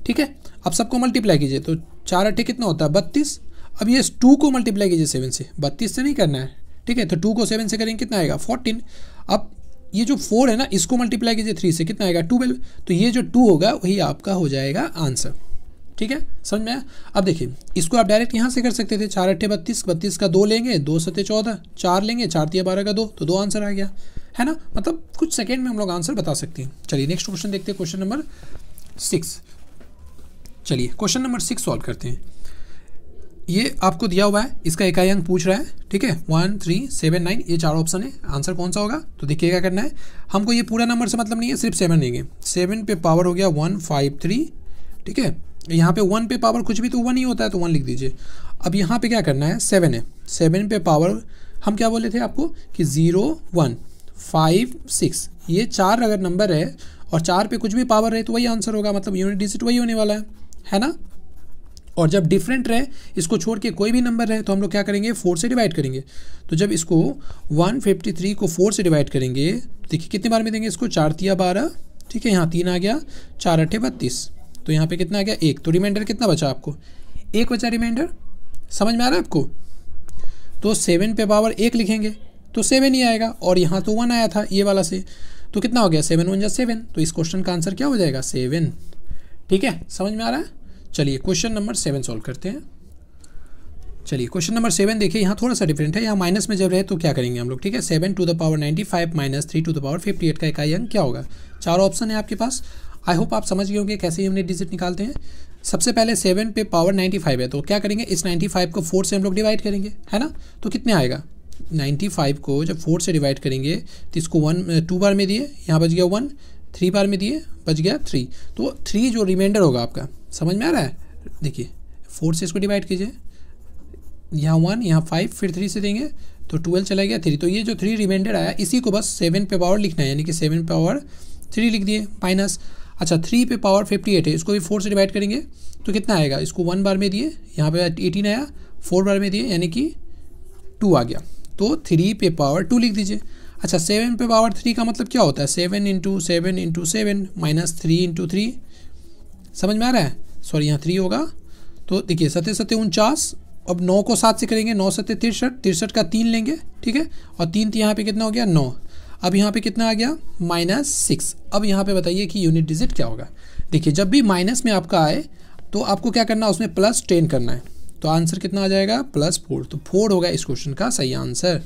ठीक है अब सबको मल्टीप्लाई कीजिए तो चार अट्ठे कितना होता है बत्तीस अब ये टू को मल्टीप्लाई कीजिए सेवन से बत्तीस से नहीं करना है ठीक है तो टू को सेवन से करेंगे कितना आएगा फोर्टीन अब ये जो फोर है ना इसको मल्टीप्लाई कीजिए थ्री से कितना आएगा ट्वेल्व तो ये जो टू होगा वही आपका हो जाएगा आंसर ठीक है समझ में आया अब देखिए इसको आप डायरेक्ट यहाँ से कर सकते थे चार अट्ठे बत्तीस बत्तीस का दो लेंगे दो सत्ते चौदह चार लेंगे चार तीन बारह का दो तो दो आंसर आ गया है ना मतलब कुछ सेकेंड में हम लोग आंसर बता सकते हैं चलिए नेक्स्ट क्वेश्चन देखते हैं क्वेश्चन नंबर सिक्स चलिए क्वेश्चन नंबर सिक्स सॉल्व करते हैं ये आपको दिया हुआ है इसका इकाई अंक पूछ रहा है ठीक है वन थ्री सेवन नाइन ये चार ऑप्शन है आंसर कौन सा होगा तो देखिए क्या करना है हमको ये पूरा नंबर से मतलब नहीं है सिर्फ सेवन लेंगे सेवन पे पावर हो गया वन फाइव थ्री ठीक है यहाँ पे वन पे पावर कुछ भी तो वन ही होता है तो वन लिख दीजिए अब यहाँ पे क्या करना है सेवन है सेवन पे पावर हम क्या बोले थे आपको कि ज़ीरो वन फाइव सिक्स ये चार अगर नंबर है और चार पे कुछ भी पावर रहे तो वही आंसर होगा मतलब यूनिट डिजिट वही होने वाला है है ना और जब डिफरेंट रहे इसको छोड़ के कोई भी नंबर रहे तो हम लोग क्या करेंगे फोर से डिवाइड करेंगे तो जब इसको थ्री को फोर से डिवाइड करेंगे देखिए कितनी बार में देंगे इसको चार तिया बारह ठीक है यहाँ तीन आ गया चार अठे बत्तीस तो यहाँ पे कितना आ गया एक तो रिमाइंडर कितना बचा आपको एक बचा रिमाइंडर समझ में आ रहा है आपको तो सेवन पे पावर एक लिखेंगे तो सेवन ही आएगा और यहाँ तो वन आया था ये वाला से तो कितना हो गया सेवन वन या सेवन तो इस क्वेश्चन का आंसर क्या हो जाएगा सेवन ठीक है समझ में आ रहा है चलिए क्वेश्चन नंबर सेवन सॉल्व करते हैं चलिए क्वेश्चन नंबर सेवन देखिए यहाँ थोड़ा सा डिफरेंट है यहाँ माइनस में जब रहे तो क्या करेंगे हम लोग ठीक है seven to the power ninety five minus three to the power fifty eight का इकाई अंक क्या होगा चार ऑप्शन है आपके पास आई होप आप समझ गए होंगे कैसे यूनिट डिजिट निकालते हैं सबसे पहले सेवन पे पावर नाइन्टी फाइव है तो क्या करेंगे इस नाइन्टी फाइव को फोर से हम लोग डिवाइड करेंगे है ना तो कितने आएगा नाइन्टी फाइव को जब फोर से डिवाइड करेंगे तो इसको वन टू बार में दिए यहाँ बच गया वन थ्री बार में दिए बच गया थ्री तो थ्री जो रिमाइंडर होगा आपका समझ में आ रहा है देखिए फोर से इसको डिवाइड कीजिए यहाँ वन यहाँ फाइव फिर थ्री से देंगे तो ट्वेल्व चला गया थ्री तो ये जो थ्री रिमाइंडर आया इसी को बस सेवन पे पावर लिखना है यानी कि सेवन पे पावर थ्री लिख दिए माइनस अच्छा थ्री पे पावर फिफ्टी एट है इसको भी फोर से डिवाइड करेंगे तो कितना आएगा इसको वन बार में दिए यहाँ पे एटीन आया फोर बार में दिए यानी कि टू आ गया तो थ्री पे पावर टू लिख दीजिए अच्छा सेवन पे पावर थ्री का मतलब क्या होता है seven into seven into seven minus three into three समझ में आ रहा है सॉरी यहाँ थ्री होगा तो देखिए सत्य सत्य उनचास अब नौ को सात से करेंगे नौ सत्य तिरसठ तिरसठ का तीन लेंगे ठीक है और तीन तो यहाँ पे कितना हो गया नौ अब यहाँ पे कितना आ गया माइनस सिक्स अब यहाँ पे बताइए कि यूनिट डिजिट क्या होगा देखिए जब भी माइनस में आपका आए तो आपको क्या करना है उसमें प्लस टेन करना है तो आंसर कितना आ जाएगा प्लस फोर तो फोर होगा इस क्वेश्चन का सही आंसर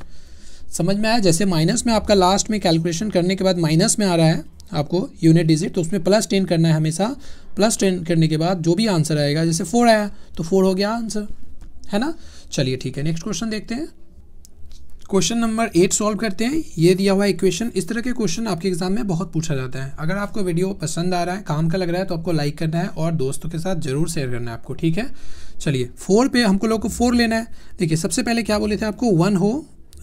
समझ में आया जैसे माइनस में आपका लास्ट में कैलकुलेशन करने के बाद माइनस में आ रहा है आपको यूनिट डिजिट तो उसमें प्लस टेन करना है हमेशा प्लस टेन करने के बाद जो भी आंसर आएगा जैसे फोर आया तो फोर हो गया आंसर है ना चलिए ठीक है नेक्स्ट क्वेश्चन देखते हैं क्वेश्चन नंबर एट सॉल्व करते हैं ये दिया हुआ इक्वेशन इस तरह के क्वेश्चन आपके एग्जाम में बहुत पूछा जाता है अगर आपको वीडियो पसंद आ रहा है काम का लग रहा है तो आपको लाइक करना है और दोस्तों के साथ जरूर शेयर करना है आपको ठीक है चलिए फोर पे हमको लोग को फोर लेना है देखिए सबसे पहले क्या बोले थे आपको वन हो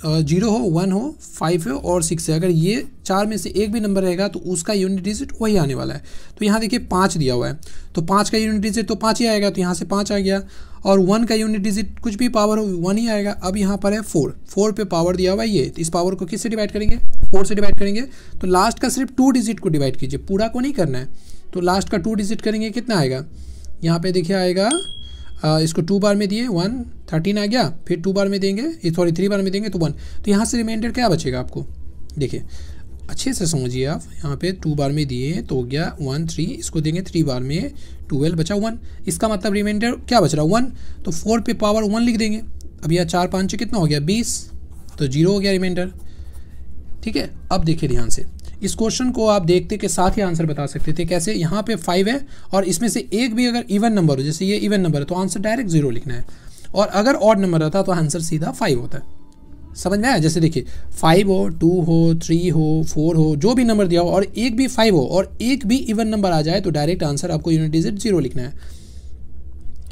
जीरो हो वन हो फाइव हो और सिक्स है अगर ये चार में से एक भी नंबर रहेगा तो उसका यूनिट डिजिट वही आने वाला है तो यहाँ देखिए पाँच दिया हुआ है तो पाँच का यूनिट डिजिट तो पाँच ही आएगा तो यहाँ से पाँच आ गया और वन का यूनिट डिजिट कुछ भी पावर हो वन ही आएगा अब यहाँ पर है फोर फोर पे पावर दिया हुआ है ये तो इस पावर को किससे डिवाइड करेंगे फोर से डिवाइड करेंगे तो लास्ट का सिर्फ टू डिजिट को डिवाइड कीजिए पूरा को नहीं करना है तो लास्ट का टू डिजिट करेंगे कितना आएगा यहाँ पे देखिए आएगा आ, इसको टू बार में दिए वन थर्टीन आ गया फिर टू बार में देंगे सॉरी थ्री बार में देंगे तो वन तो यहाँ से रिमाइंडर क्या बचेगा आपको देखिए अच्छे से समझिए आप यहाँ पे टू बार में दिए तो हो गया वन थ्री इसको देंगे थ्री बार में ट्वेल्व बचा वन इसका मतलब रिमाइंडर क्या बच रहा है वन तो फोर पे पावर वन लिख देंगे अब यह चार पाँच कितना हो गया बीस तो जीरो हो गया रिमाइंडर ठीक है अब देखिए ध्यान से इस क्वेश्चन को आप देखते के साथ ही आंसर बता सकते थे कैसे यहाँ पे फाइव है और इसमें से एक भी अगर इवन नंबर हो जैसे ये इवन नंबर है तो आंसर डायरेक्ट जीरो लिखना है और अगर ऑड नंबर रहता तो आंसर सीधा फाइव होता है समझ में आया जैसे देखिए फाइव हो टू हो थ्री हो फोर हो जो भी नंबर दिया हो और एक भी फाइव हो और एक भी इवन नंबर आ जाए तो डायरेक्ट आंसर आपको यूनिट डिजिट जीरो लिखना है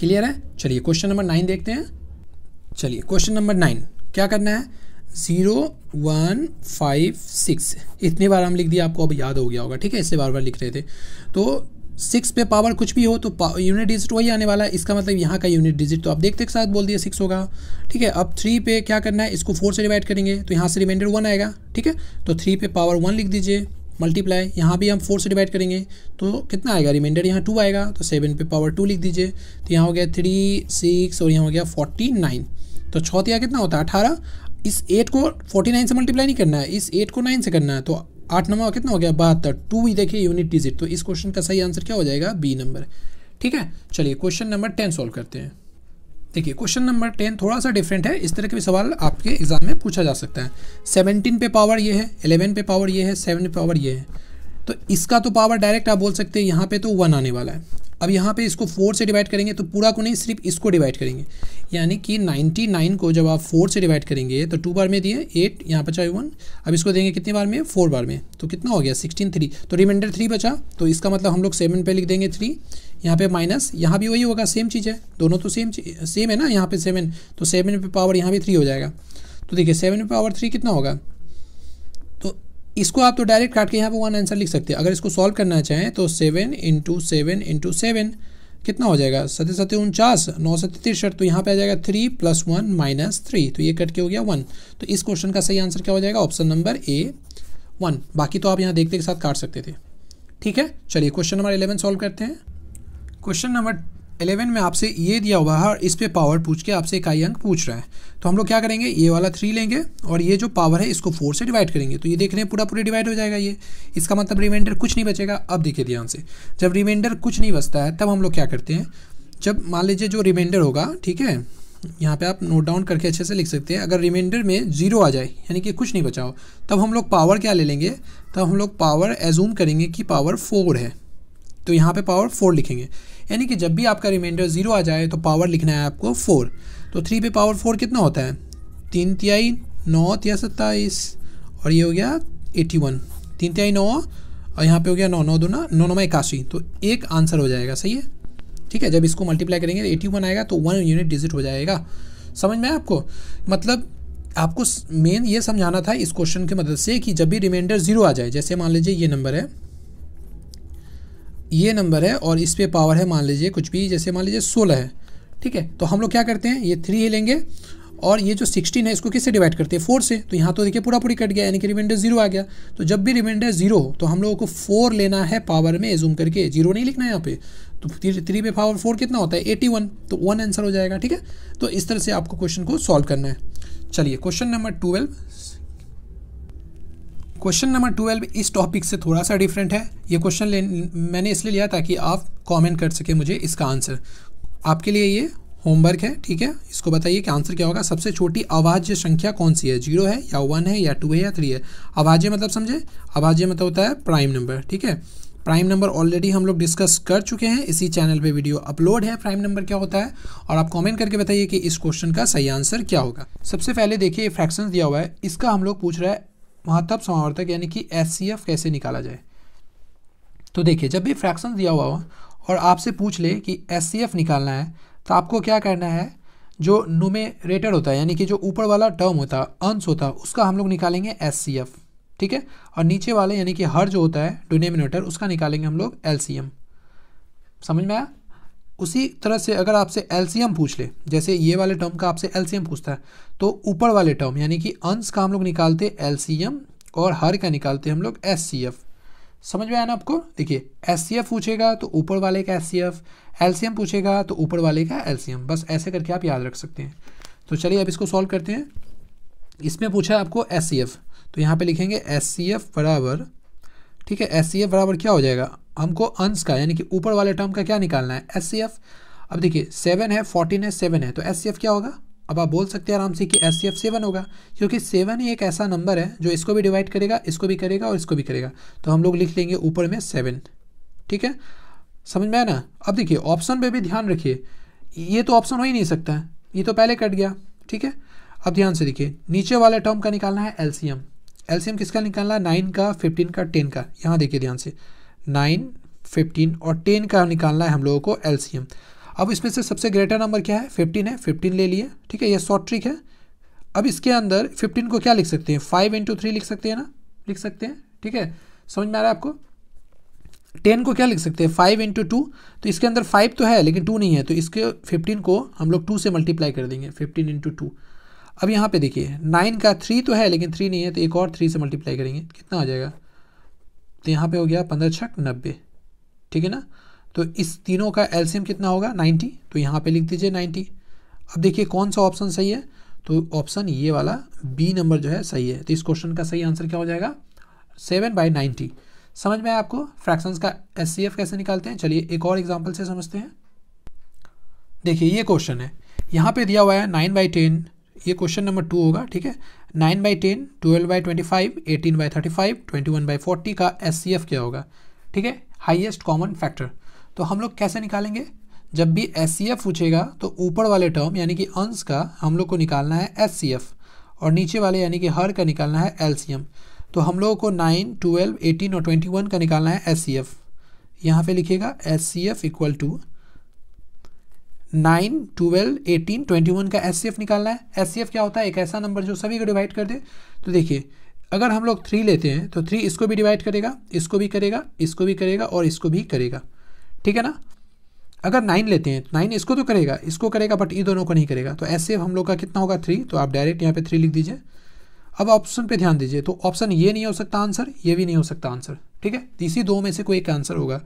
क्लियर है चलिए क्वेश्चन नंबर नाइन देखते हैं चलिए क्वेश्चन नंबर नाइन क्या करना है ज़ीरो वन फाइव सिक्स इतनी बार हम लिख दिया आपको अब याद हो गया होगा ठीक है इससे बार बार लिख रहे थे तो सिक्स पे पावर कुछ भी हो तो यूनिट डिजिट वही आने वाला है इसका मतलब यहाँ का यूनिट डिजिट तो आप देखते के साथ बोल दिया सिक्स होगा ठीक है अब थ्री पे क्या करना है इसको फोर से डिवाइड करेंगे तो यहाँ से रिमाइंडर वन आएगा ठीक है तो थ्री पे पावर वन लिख दीजिए मल्टीप्लाई यहाँ भी हम फोर से डिवाइड करेंगे तो कितना आएगा रिमाइंडर यहाँ टू आएगा तो सेवन पे पावर टू लिख दीजिए तो यहाँ हो गया थ्री सिक्स और यहाँ हो गया फोर्टी नाइन तो छः तो कितना होता है अठारह इस एट को फोर्टी नाइन से मल्टीप्लाई नहीं करना है इस एट को नाइन से करना है तो आठ नंबर कितना हो गया बहत्तर टू देखिए यूनिट डिजिट तो इस क्वेश्चन का सही आंसर क्या हो जाएगा बी नंबर ठीक है चलिए क्वेश्चन नंबर टेन सॉल्व करते हैं देखिए क्वेश्चन नंबर टेन थोड़ा सा डिफरेंट है इस तरह के भी सवाल आपके एग्जाम में पूछा जा सकता है सेवनटीन पे पावर ये है एलेवन पे पावर ये है सेवन पे पावर ये है तो इसका तो पावर डायरेक्ट आप बोल सकते हैं यहाँ पे तो वन आने वाला है अब यहाँ पे इसको फोर से डिवाइड करेंगे तो पूरा को नहीं सिर्फ इसको डिवाइड करेंगे यानी कि 99 को जब आप फोर से डिवाइड करेंगे तो टू बार में दिए एट यहाँ बचा वन अब इसको देंगे कितने बार में फोर बार में तो कितना हो गया सिक्सटीन थ्री तो रिमाइंडर थ्री बचा तो इसका मतलब हम लोग सेवन पे लिख देंगे थ्री यहाँ पे माइनस यहाँ भी वही होगा सेम चीज़ है दोनों तो सेम सेम है ना यहाँ पे सेवन तो सेवन पे पावर यहाँ भी थ्री हो जाएगा तो देखिए सेवन पे पावर थ्री कितना होगा इसको आप तो डायरेक्ट काट के यहाँ पर वन आंसर लिख सकते हैं अगर इसको सॉल्व करना चाहें तो seven into seven into seven कितना हो जाएगा सत्य सत्य उनचास नौ सत्य तिरसठ तो यहाँ पे आ जाएगा three plus one minus three तो ये कट के हो गया वन तो इस क्वेश्चन का सही आंसर क्या हो जाएगा ऑप्शन नंबर ए वन बाकी तो आप यहाँ देखते के साथ काट सकते थे ठीक है चलिए क्वेश्चन नंबर इलेवन सॉल्व करते हैं क्वेश्चन नंबर एलेवन में आपसे ये दिया हुआ है और इस पर पावर पूछ के आपसे इकाई अंक पूछ रहा है तो हम लोग क्या करेंगे ये वाला थ्री लेंगे और ये जो पावर है इसको फोर से डिवाइड करेंगे तो ये देख रहे हैं पूरा पूरा डिवाइड हो जाएगा ये इसका मतलब रिमाइंडर कुछ नहीं बचेगा अब देखिए ध्यान से जब रिमाइंडर कुछ नहीं बचता है तब हम लोग क्या करते हैं जब मान लीजिए जो रिमाइंडर होगा ठीक है यहाँ पे आप नोट डाउन करके अच्छे से लिख सकते हैं अगर रिमाइंडर में जीरो आ जाए यानी कि कुछ नहीं बचाओ तब हम लोग पावर क्या ले लेंगे तब हम लोग पावर एजूम करेंगे कि पावर फोर है तो यहाँ पे पावर फोर लिखेंगे यानी कि जब भी आपका रिमाइंडर जीरो आ जाए तो पावर लिखना है आपको फोर तो थ्री पे पावर फोर कितना होता है तीन तिहाई नौ तिया सत्ताईस और ये हो गया एट्टी वन तीन तिहाई नौ और यहाँ पे हो गया नौ नौ ना नौ नौ में इक्यासी तो एक आंसर हो जाएगा सही है ठीक है जब इसको मल्टीप्लाई करेंगे तो एटी वन आएगा तो वन यूनिट डिजिट हो जाएगा समझ में आपको मतलब आपको मेन ये समझाना था इस क्वेश्चन की मदद से कि जब भी रिमाइंडर जीरो आ जाए जैसे मान लीजिए ये नंबर है ये नंबर है और इस पर पावर है मान लीजिए कुछ भी जैसे मान लीजिए सोलह है ठीक है तो हम लोग क्या करते हैं ये थ्री ही लेंगे और ये जो सिक्सटीन है इसको किससे डिवाइड करते हैं फोर से तो यहाँ तो देखिए पूरा पूरी कट गया यानी कि रिमाइंडर जीरो आ गया तो जब भी रिमाइंडर जीरो हो तो हम लोगों को फोर लेना है पावर में जूम करके जीरो नहीं लिखना है यहाँ पे तो थ्री पे पावर फोर कितना होता है एटी वन तो वन आंसर हो जाएगा ठीक है तो इस तरह से आपको क्वेश्चन को सॉल्व करना है चलिए question number twelve question number twelve इस टॉपिक से थोड़ा सा डिफरेंट है ये क्वेश्चन मैंने इसलिए लिया ताकि आप कॉमेंट कर सके मुझे इसका आंसर आपके लिए ये होमवर्क है ठीक है इसको बताइए कि आंसर क्या होगा सबसे छोटी अवाज्य संख्या कौन सी है जीरो है या वन है या टू है या थ्री है अवाज्य मतलब समझे अवाज्य मतलब होता है प्राइम नंबर ठीक है प्राइम नंबर ऑलरेडी हम लोग डिस्कस कर चुके हैं इसी चैनल पे वीडियो अपलोड है प्राइम नंबर क्या होता है और आप कमेंट करके बताइए कि इस क्वेश्चन का सही आंसर क्या होगा सबसे पहले देखिए फ्रैक्शन दिया हुआ है इसका हम लोग पूछ रहे हैं महत्व समावर्तक यानी कि एस कैसे निकाला जाए तो देखिए जब भी फ्रैक्शन दिया हुआ हो और आपसे पूछ ले कि एस निकालना है तो आपको क्या करना है जो नोमेरेटर होता है यानी कि जो ऊपर वाला टर्म होता है अंश होता है उसका हम लोग निकालेंगे एस ठीक है और नीचे वाले यानी कि हर जो होता है डोनेमिनेटर उसका निकालेंगे हम लोग एल समझ में आया उसी तरह से अगर आपसे एलसीएम पूछ ले जैसे ये वाले टर्म का आपसे एलसीएम पूछता है तो ऊपर वाले टर्म यानी कि अंश का हम लोग निकालते एलसीएम और हर का निकालते हम लोग एस सी एफ समझ में आया ना आपको देखिए एस सी एफ पूछेगा तो ऊपर वाले का एस सी एफ एल पूछेगा तो ऊपर वाले का एल बस ऐसे करके आप याद रख सकते हैं तो चलिए अब इसको सॉल्व करते हैं इसमें पूछा है आपको एस सी एफ तो यहाँ पर लिखेंगे एस सी एफ बराबर ठीक है एस बराबर क्या हो जाएगा हमको अंश का यानी कि ऊपर वाले टर्म का क्या निकालना है एस अब देखिए सेवन है फोर्टीन है सेवन है तो एस क्या होगा अब आप बोल सकते हैं आराम से कि एस सी एफ सेवन होगा क्योंकि सेवन ही एक ऐसा नंबर है जो इसको भी डिवाइड करेगा इसको भी करेगा और इसको भी करेगा तो हम लोग लिख लेंगे ऊपर में सेवन ठीक है समझ में आया ना अब देखिए ऑप्शन पे भी ध्यान रखिए ये तो ऑप्शन हो ही नहीं सकता है ये तो पहले कट गया ठीक है अब ध्यान से देखिए नीचे वाले टर्म का निकालना है एलसीएम एल्सियम किसका निकालना है नाइन का फिफ्टीन का टेन का यहाँ देखिए ध्यान से नाइन फिफ्टीन और टेन का निकालना है हम लोगों को एल्सियम अब इसमें से सबसे ग्रेटर नंबर क्या है फिफ्टीन है फिफ्टीन ले लिए ठीक है यह शॉर्ट ट्रिक है अब इसके अंदर फिफ्टीन को क्या लिख सकते हैं फाइव इंटू थ्री लिख सकते हैं ना लिख सकते हैं ठीक है समझ में आ रहा है आपको टेन को क्या लिख सकते हैं फाइव इंटू टू तो इसके अंदर फाइव तो है लेकिन टू नहीं है तो इसके फिफ्टीन को हम लोग टू से मल्टीप्लाई कर देंगे फिफ्टीन इंटू टू अब यहाँ पे देखिए नाइन का थ्री तो है लेकिन थ्री नहीं है तो एक और थ्री से मल्टीप्लाई करेंगे कितना हो जाएगा तो यहाँ पे हो गया पंद्रह छक नब्बे ठीक है ना तो इस तीनों का एल्सियम कितना होगा नाइन्टी तो यहाँ पे लिख दीजिए नाइन्टी अब देखिए कौन सा ऑप्शन सही है तो ऑप्शन ये वाला बी नंबर जो है सही है तो इस क्वेश्चन का सही आंसर क्या हो जाएगा सेवन बाई नाइन्टी समझ में आया आपको फ्रैक्शंस का एस कैसे निकालते हैं चलिए एक और एग्जाम्पल से समझते हैं देखिए ये क्वेश्चन है यहाँ पे दिया हुआ है नाइन बाई टेन ये क्वेश्चन नंबर टू होगा ठीक है nine by ten twelve by twenty five eighteen by thirty five twenty one by forty का एस सी एफ क्या होगा ठीक है हाइएस्ट कॉमन फैक्टर तो हम लोग कैसे निकालेंगे जब भी एस सी एफ पूछेगा तो ऊपर वाले टर्म यानी कि अंश का हम लोग को निकालना है एस सी एफ और नीचे वाले यानी कि हर का निकालना है एल सी एम तो हम लोगों को नाइन ट्वेल्व एटीन और ट्वेंटी वन का निकालना है एस सी एफ यहाँ पर लिखिएगा S C F equal to nine twelve eighteen twenty one का एस निकालना है एस क्या होता है एक ऐसा नंबर जो सभी को डिवाइड कर दे तो देखिए अगर हम लोग थ्री लेते हैं तो थ्री इसको भी डिवाइड करेगा इसको भी करेगा इसको भी करेगा और इसको भी करेगा ठीक है ना अगर नाइन लेते हैं तो नाइन इसको तो करेगा इसको करेगा बट ये दोनों को नहीं करेगा तो एस हम लोग का कितना होगा थ्री तो आप डायरेक्ट यहाँ पर थ्री लिख दीजिए अब ऑप्शन पर ध्यान दीजिए तो ऑप्शन ये नहीं हो सकता आंसर ये भी नहीं हो सकता आंसर ठीक है इसी दो में से कोई एक आंसर होगा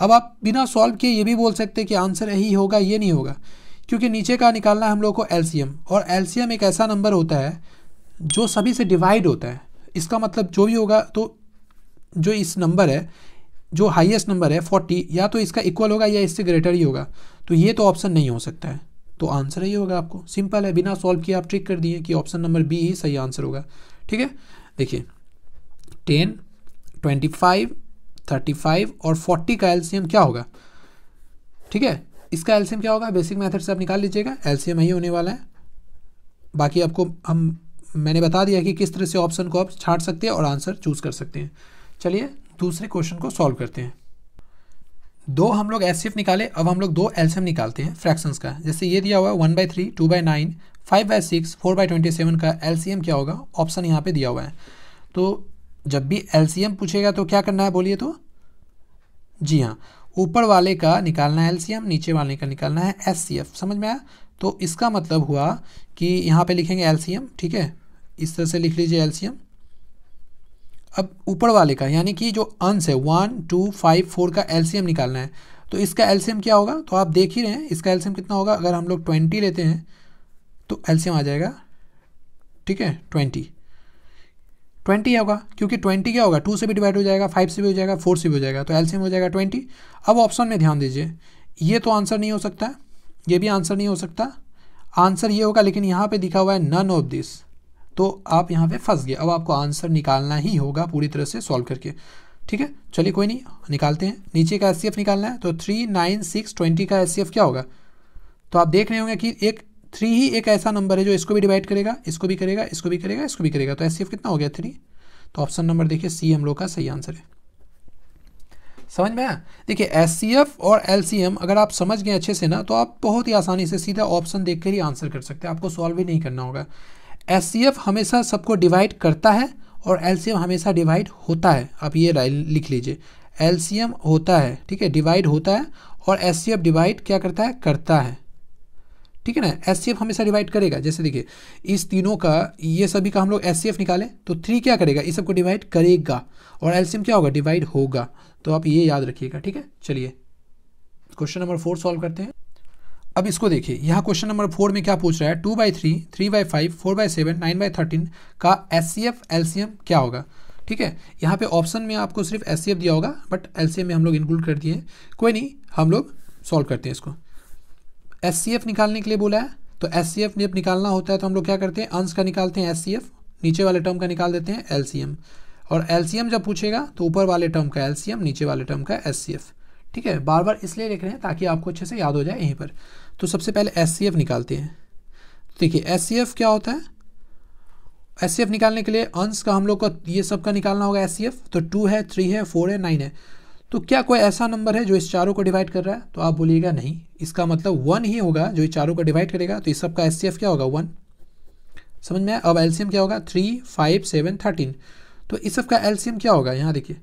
अब आप बिना सॉल्व किए ये भी बोल सकते कि आंसर यही होगा ये नहीं होगा क्योंकि नीचे का निकालना हम लोग को एलसीएम और एलसीएम एक ऐसा नंबर होता है जो सभी से डिवाइड होता है इसका मतलब जो भी होगा तो जो इस नंबर है जो हाईएस्ट नंबर है फोर्टी या तो इसका इक्वल होगा या इससे ग्रेटर ही होगा तो ये तो ऑप्शन नहीं हो सकता है तो आंसर ही होगा आपको सिंपल है बिना सॉल्व किए आप ट्रिक कर दिए कि ऑप्शन नंबर बी ही सही आंसर होगा ठीक है देखिए ten twenty five thirty five और फोर्टी का एल्सियम क्या होगा ठीक है इसका एल्सियम क्या होगा बेसिक मेथड से आप निकाल लीजिएगा एल्सियम यही होने वाला है बाकी आपको हम मैंने बता दिया कि किस तरह से ऑप्शन को आप छाट सकते हैं और आंसर चूज कर सकते हैं चलिए दूसरे क्वेश्चन को सॉल्व करते हैं दो हम लोग एस निकाले अब हम लोग दो एल्सियम निकालते हैं फ्रैक्शंस का जैसे ये दिया हुआ है one by three two by nine five by six four by twenty seven का एल्सियम क्या होगा ऑप्शन यहाँ पे दिया हुआ है तो जब भी एल पूछेगा तो क्या करना है बोलिए तो जी हाँ ऊपर वाले का निकालना है एल नीचे वाले का निकालना है एस समझ में आया तो इसका मतलब हुआ कि यहाँ पे लिखेंगे एल ठीक है इस तरह से लिख लीजिए एल अब ऊपर वाले का यानी कि जो अंश है वन टू फाइव फोर का एल निकालना है तो इसका एल क्या होगा तो आप देख ही रहे हैं इसका एल कितना होगा अगर हम लोग ट्वेंटी लेते हैं तो एल आ जाएगा ठीक है ट्वेंटी ट्वेंटी होगा क्योंकि ट्वेंटी क्या होगा टू से भी डिवाइड हो जाएगा फाइव से भी हो जाएगा फोर से भी हो जाएगा तो एलसीएम हो जाएगा ट्वेंटी अब ऑप्शन में ध्यान दीजिए ये तो आंसर नहीं हो सकता ये भी आंसर नहीं हो सकता आंसर ये होगा लेकिन यहाँ पे दिखा हुआ है नन ऑफ दिस तो आप यहाँ पे फंस गए अब आपको आंसर निकालना ही होगा पूरी तरह से सॉल्व करके ठीक है चलिए कोई नहीं निकालते हैं नीचे का एस निकालना है तो थ्री नाइन सिक्स ट्वेंटी का एस क्या होगा तो आप देख रहे होंगे कि एक थ्री ही एक ऐसा नंबर है जो इसको भी डिवाइड करेगा इसको भी करेगा इसको भी करेगा इसको भी करेगा तो एस कितना हो गया थ्री तो ऑप्शन नंबर देखिए सी हम लोग का सही आंसर है समझ में आया देखिए एस और एल अगर आप समझ गए अच्छे से ना तो आप बहुत ही आसानी से सीधा ऑप्शन देख कर ही आंसर कर सकते हैं आपको सॉल्व भी नहीं करना होगा एस हमेशा सबको डिवाइड करता है और एल हमेशा डिवाइड होता है आप ये लिख लीजिए एल होता है ठीक है डिवाइड होता है और एस डिवाइड क्या करता है करता है ठीक है ना एस हमेशा डिवाइड करेगा जैसे देखिए इस तीनों का ये सभी का हम लोग एस निकालें तो थ्री क्या करेगा इस सबको डिवाइड करेगा और एल्सियम क्या होगा डिवाइड होगा तो आप ये याद रखिएगा ठीक है चलिए क्वेश्चन नंबर फोर सॉल्व करते हैं अब इसको देखिए यहाँ क्वेश्चन नंबर फोर में क्या पूछ रहा है two by three three by five four by seven nine by thirteen का एस सी एफ एम क्या होगा ठीक है यहाँ पे ऑप्शन में आपको सिर्फ एस सी एफ दिया होगा बट एम में हम लोग इंक्लूड कर दिए कोई नहीं हम लोग सॉल्व करते हैं इसको एस निकालने के लिए बोला है तो एस सी एफ निकालना होता है तो हम लोग क्या करते हैं अंश का निकालते हैं एस नीचे वाले टर्म का निकाल देते हैं एल और एल जब पूछेगा तो ऊपर वाले टर्म का एल नीचे वाले टर्म का एस ठीक है बार बार इसलिए लिख रहे हैं ताकि आपको अच्छे से याद हो जाए यहीं पर तो सबसे पहले एस निकालते हैं देखिए एस क्या होता है एस निकालने के लिए अंश का हम लोग को ये सब का निकालना होगा एस तो टू है थ्री है फोर है नाइन है तो क्या कोई ऐसा नंबर है जो इस चारों को डिवाइड कर रहा है तो आप बोलिएगा नहीं इसका मतलब वन ही होगा जो इस चारों को डिवाइड करेगा तो इस एस सी एस क्या होगा वन समझ में आया अब एलसीएम क्या होगा थ्री फाइव सेवन थर्टीन तो इस सब का एलसीएम क्या होगा यहाँ देखिए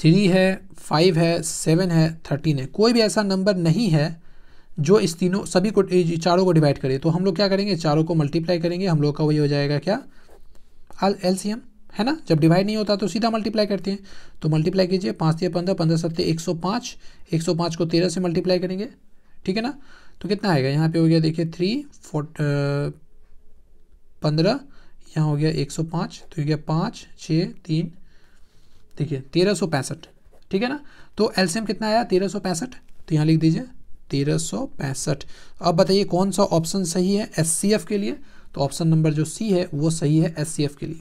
थ्री है फाइव है सेवन है थर्टीन है कोई भी ऐसा नंबर नहीं है जो इस तीनों सभी को चारों को डिवाइड करे तो हम लोग क्या करेंगे चारों को मल्टीप्लाई करेंगे हम लोग का वही हो जाएगा क्या एल है ना जब डिवाइड नहीं होता तो सीधा मल्टीप्लाई करते हैं तो मल्टीप्लाई कीजिए पाँच तीन पंद्रह पंद्रह सत्तर एक सौ पाँच एक सौ पाँच को तेरह से मल्टीप्लाई करेंगे ठीक है ना तो कितना आएगा यहाँ पे हो गया देखिए थ्री फोर पंद्रह यहाँ हो गया एक सौ पाँच तो हो गया पाँच छः तीन देखिए तेरह सौ पैंसठ ठीक है ना तो एल्सियम कितना आया तेरह सौ पैंसठ तो यहाँ लिख दीजिए तेरह सौ पैंसठ अब बताइए कौन सा ऑप्शन सही है एस के लिए तो ऑप्शन नंबर जो सी है वो सही है एस के लिए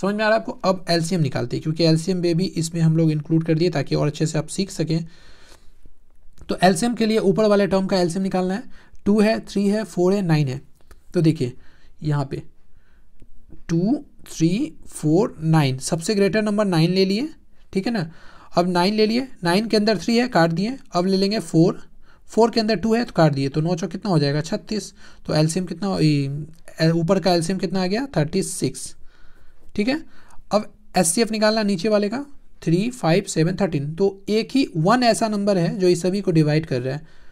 समझ में आ रहा है आपको अब एलसीएम निकालते हैं क्योंकि एलसीएम में भी इसमें हम लोग इंक्लूड कर दिए ताकि और अच्छे से आप सीख सकें तो एलसीएम के लिए ऊपर वाले टर्म का एलसीएम निकालना है टू है थ्री है फोर है नाइन है तो देखिए यहाँ पे टू थ्री फोर नाइन सबसे ग्रेटर नंबर नाइन ले लिए ठीक है ना अब नाइन ले लिए नाइन के अंदर थ्री है काट दिए अब ले लेंगे फोर फोर के अंदर टू है तो काट दिए तो नौ चौक कितना हो जाएगा छत्तीस तो एलसीएम कितना ऊपर का एलसीएम कितना आ गया थर्टी सिक्स ठीक है अब एस सी एफ निकालना नीचे वाले का थ्री फाइव सेवन थर्टीन तो एक ही वन ऐसा नंबर है जो इस सभी को डिवाइड कर रहा है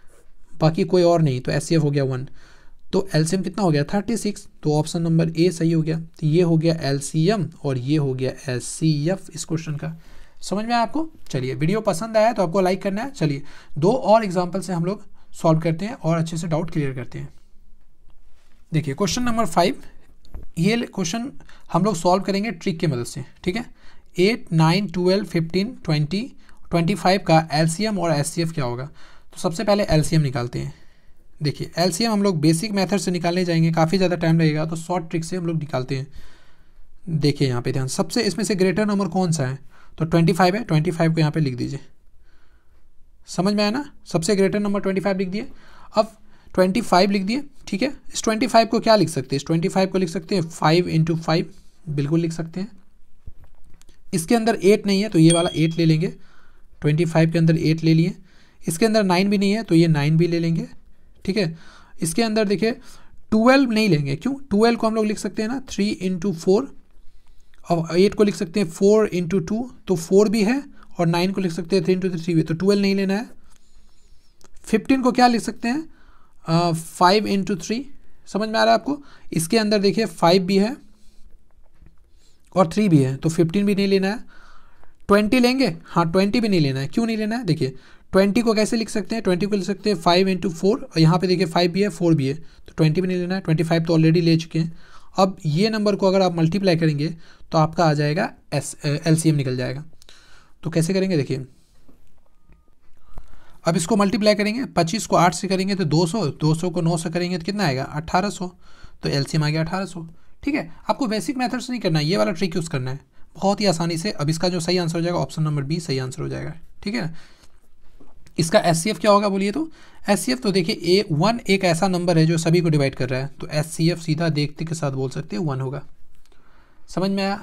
बाकी कोई और नहीं तो एस हो गया वन तो एल कितना हो गया थर्टी सिक्स तो ऑप्शन नंबर ए सही हो गया तो ये हो गया एल और ये हो गया एस इस क्वेश्चन का समझ में आपको चलिए वीडियो पसंद आया तो आपको लाइक करना है चलिए दो और एग्जाम्पल से हम लोग सॉल्व करते हैं और अच्छे से डाउट क्लियर करते हैं देखिए क्वेश्चन नंबर फाइव ये क्वेश्चन हम लोग सॉल्व करेंगे ट्रिक की मदद से ठीक है eight nine twelve fifteen twenty twenty five का एलसीएम और एफ क्या होगा तो सबसे पहले एलसीएम निकालते हैं देखिए एलसीएम हम लोग बेसिक मेथड से निकालने जाएंगे काफ़ी ज़्यादा टाइम लगेगा तो शॉर्ट ट्रिक से हम लोग निकालते हैं देखिए यहाँ पे ध्यान सबसे इसमें से ग्रेटर नंबर कौन सा है तो ट्वेंटी फाइव है ट्वेंटी फाइव को यहाँ पे लिख दीजिए समझ में आया ना सबसे ग्रेटर नंबर ट्वेंटी फाइव लिख दिए अब ट्वेंटी फाइव लिख दिए ठीक है इस ट्वेंटी फाइव को क्या लिख सकते हैं इस ट्वेंटी फाइव को लिख सकते हैं फाइव इंटू फाइव बिल्कुल लिख सकते हैं इसके अंदर एट नहीं है तो ये वाला एट ले लेंगे ट्वेंटी फाइव के अंदर एट ले लिए इसके अंदर नाइन भी नहीं है तो ये नाइन भी ले लेंगे ठीक है इसके अंदर देखिए ट्वेल्व नहीं लेंगे क्यों ट्वेल्व को हम लोग लिख सकते हैं ना थ्री इंटू फोर और एट को लिख सकते हैं फोर इंटू टू तो फोर भी है और नाइन को लिख सकते हैं थ्री इंटू थ्री भी तो ट्वेल्व नहीं लेना है फिफ्टीन को क्या लिख सकते हैं फाइव इंटू थ्री समझ में आ रहा है आपको इसके अंदर देखिए फाइव भी है और थ्री भी है तो फिफ्टीन भी नहीं लेना है ट्वेंटी लेंगे हाँ ट्वेंटी भी नहीं लेना है क्यों नहीं लेना है देखिए ट्वेंटी को कैसे लिख सकते हैं ट्वेंटी को लिख सकते हैं फाइव इंटू फोर और यहाँ पे देखिए फाइव भी है फोर भी है तो ट्वेंटी भी नहीं लेना है ट्वेंटी फाइव तो ऑलरेडी ले चुके हैं अब ये नंबर को अगर आप मल्टीप्लाई करेंगे तो आपका आ जाएगा एस एल सी एम निकल जाएगा तो कैसे करेंगे देखिए अब इसको मल्टीप्लाई करेंगे पच्चीस को आठ से करेंगे तो दो सौ दो सौ को नौ से करेंगे तो कितना आएगा अट्ठारह सौ तो एल सी एम आ गया अठारह सौ ठीक है आपको बेसिक मैथड से नहीं करना है ये वाला ट्रिक यूज़ करना है बहुत ही आसानी से अब इसका जो सही आंसर हो जाएगा ऑप्शन नंबर बी सही आंसर हो जाएगा ठीक है ना इसका एस क्या होगा बोलिए तो एस तो देखिए ए वन एक ऐसा नंबर है जो सभी को डिवाइड कर रहा है तो एस सीधा देखते के साथ बोल सकते हैं वन होगा समझ में आया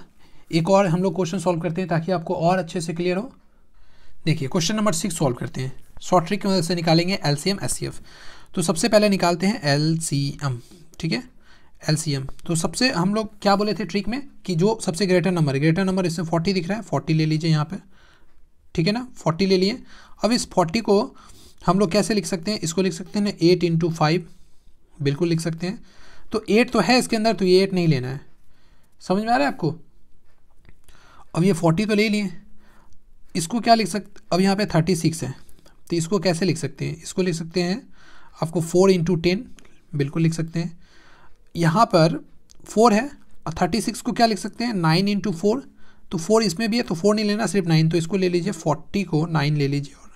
एक और हम लोग क्वेश्चन सॉल्व करते हैं ताकि आपको और अच्छे से क्लियर हो देखिए क्वेश्चन नंबर सिक्स सॉल्व करते हैं शॉर्ट ट्रिक की मदद से निकालेंगे L C M S C F तो सबसे पहले निकालते हैं एल सी एम ठीक है एलसीएम तो सबसे हम लोग क्या बोले थे ट्रिक में कि जो सबसे ग्रेटर नंबर है ग्रेटर नंबर इसमें फोर्टी दिख रहा है फोर्टी ले लीजिए यहाँ पे ठीक है ना फोर्टी ले लिए अब इस फोर्टी को हम लोग कैसे लिख सकते हैं इसको लिख सकते हैं ना एट इंटू फाइव बिल्कुल लिख सकते हैं तो एट तो है इसके अंदर तो ये एट नहीं लेना है समझ में आ रहा है आपको अब ये फोर्टी तो ले लिए इसको क्या लिख सकते अब यहाँ पे थर्टी सिक्स है तो इसको कैसे लिख सकते हैं इसको लिख सकते हैं आपको फोर इंटू टेन बिल्कुल लिख सकते हैं यहाँ पर फोर है और थर्टी सिक्स को क्या लिख सकते हैं नाइन इंटू फोर तो फोर इसमें भी है तो फोर नहीं लेना सिर्फ नाइन तो इसको ले लीजिए फोर्टी को नाइन ले लीजिए और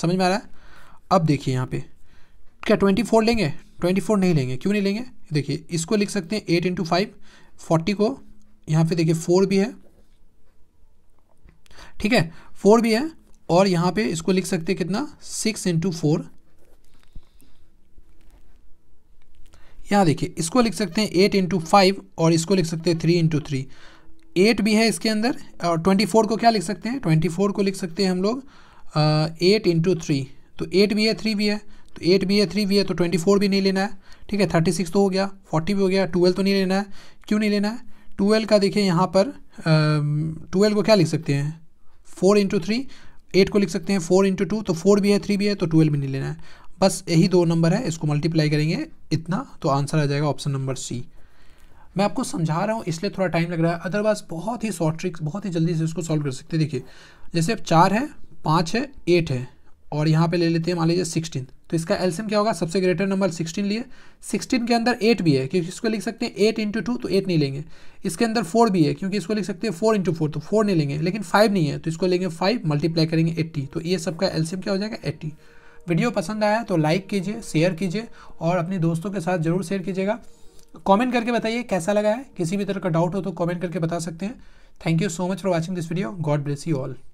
समझ में आ रहा है अब देखिए यहाँ पे क्या ट्वेंटी फोर लेंगे ट्वेंटी फोर नहीं लेंगे क्यों नहीं लेंगे देखिए इसको लिख सकते हैं एट इंटू फाइव फोर्टी को यहाँ पे देखिए फोर भी है ठीक है फोर भी है और यहाँ पे इसको लिख सकते हैं कितना सिक्स इंटू फोर यहाँ देखिए इसको लिख सकते हैं एट इंटू फाइव और इसको लिख सकते हैं थ्री इंटू थ्री एट भी है इसके अंदर और ट्वेंटी फोर को क्या लिख सकते हैं ट्वेंटी फोर को लिख सकते हैं हम लोग एट इंटू थ्री तो एट भी है थ्री भी है तो एट भी है थ्री भी है तो ट्वेंटी फोर भी नहीं लेना है ठीक है थर्टी सिक्स तो हो गया फोर्टी भी हो गया ट्वेल्व तो नहीं लेना है क्यों नहीं लेना है ट्वेल्व का देखिए यहाँ पर ट्वेल्व को क्या लिख सकते हैं फोर इंटू थ्री एट को लिख सकते हैं फोर इंटू टू तो फोर भी है थ्री भी है तो ट्वेल्व भी नहीं लेना है बस यही दो नंबर है इसको मल्टीप्लाई करेंगे इतना तो आंसर आ जाएगा ऑप्शन नंबर सी मैं आपको समझा रहा हूँ इसलिए थोड़ा टाइम लग रहा है अदरवाइज बहुत ही शॉर्ट ट्रिक्स बहुत ही जल्दी से इसको सॉल्व कर सकते हैं देखिए जैसे अब चार है पाँच है एट है और यहाँ पे ले लेते हैं मान लीजिए सिक्सटीन तो इसका एल्सियम क्या होगा सबसे ग्रेटर नंबर सिक्सटीन लिए सिक्सटीन के अंदर एट भी है क्योंकि इसको लिख सकते हैं एट इंटू टू तो एट नहीं लेंगे इसके अंदर फोर भी है क्योंकि इसको लिख सकते हैं फोर इंटू फोर तो फोर नहीं लेंगे लेकिन फाइव नहीं है तो इसको लेंगे फाइव मल्टीप्लाई करेंगे एट्टी तो ये सबका एल्सियम क्या हो जाएगा एट्टी वीडियो पसंद आया तो लाइक कीजिए शेयर कीजिए और अपने दोस्तों के साथ जरूर शेयर कीजिएगा कमेंट करके बताइए कैसा लगा है किसी भी तरह का डाउट हो तो कमेंट करके बता सकते हैं thank you so much for watching this video God bless you all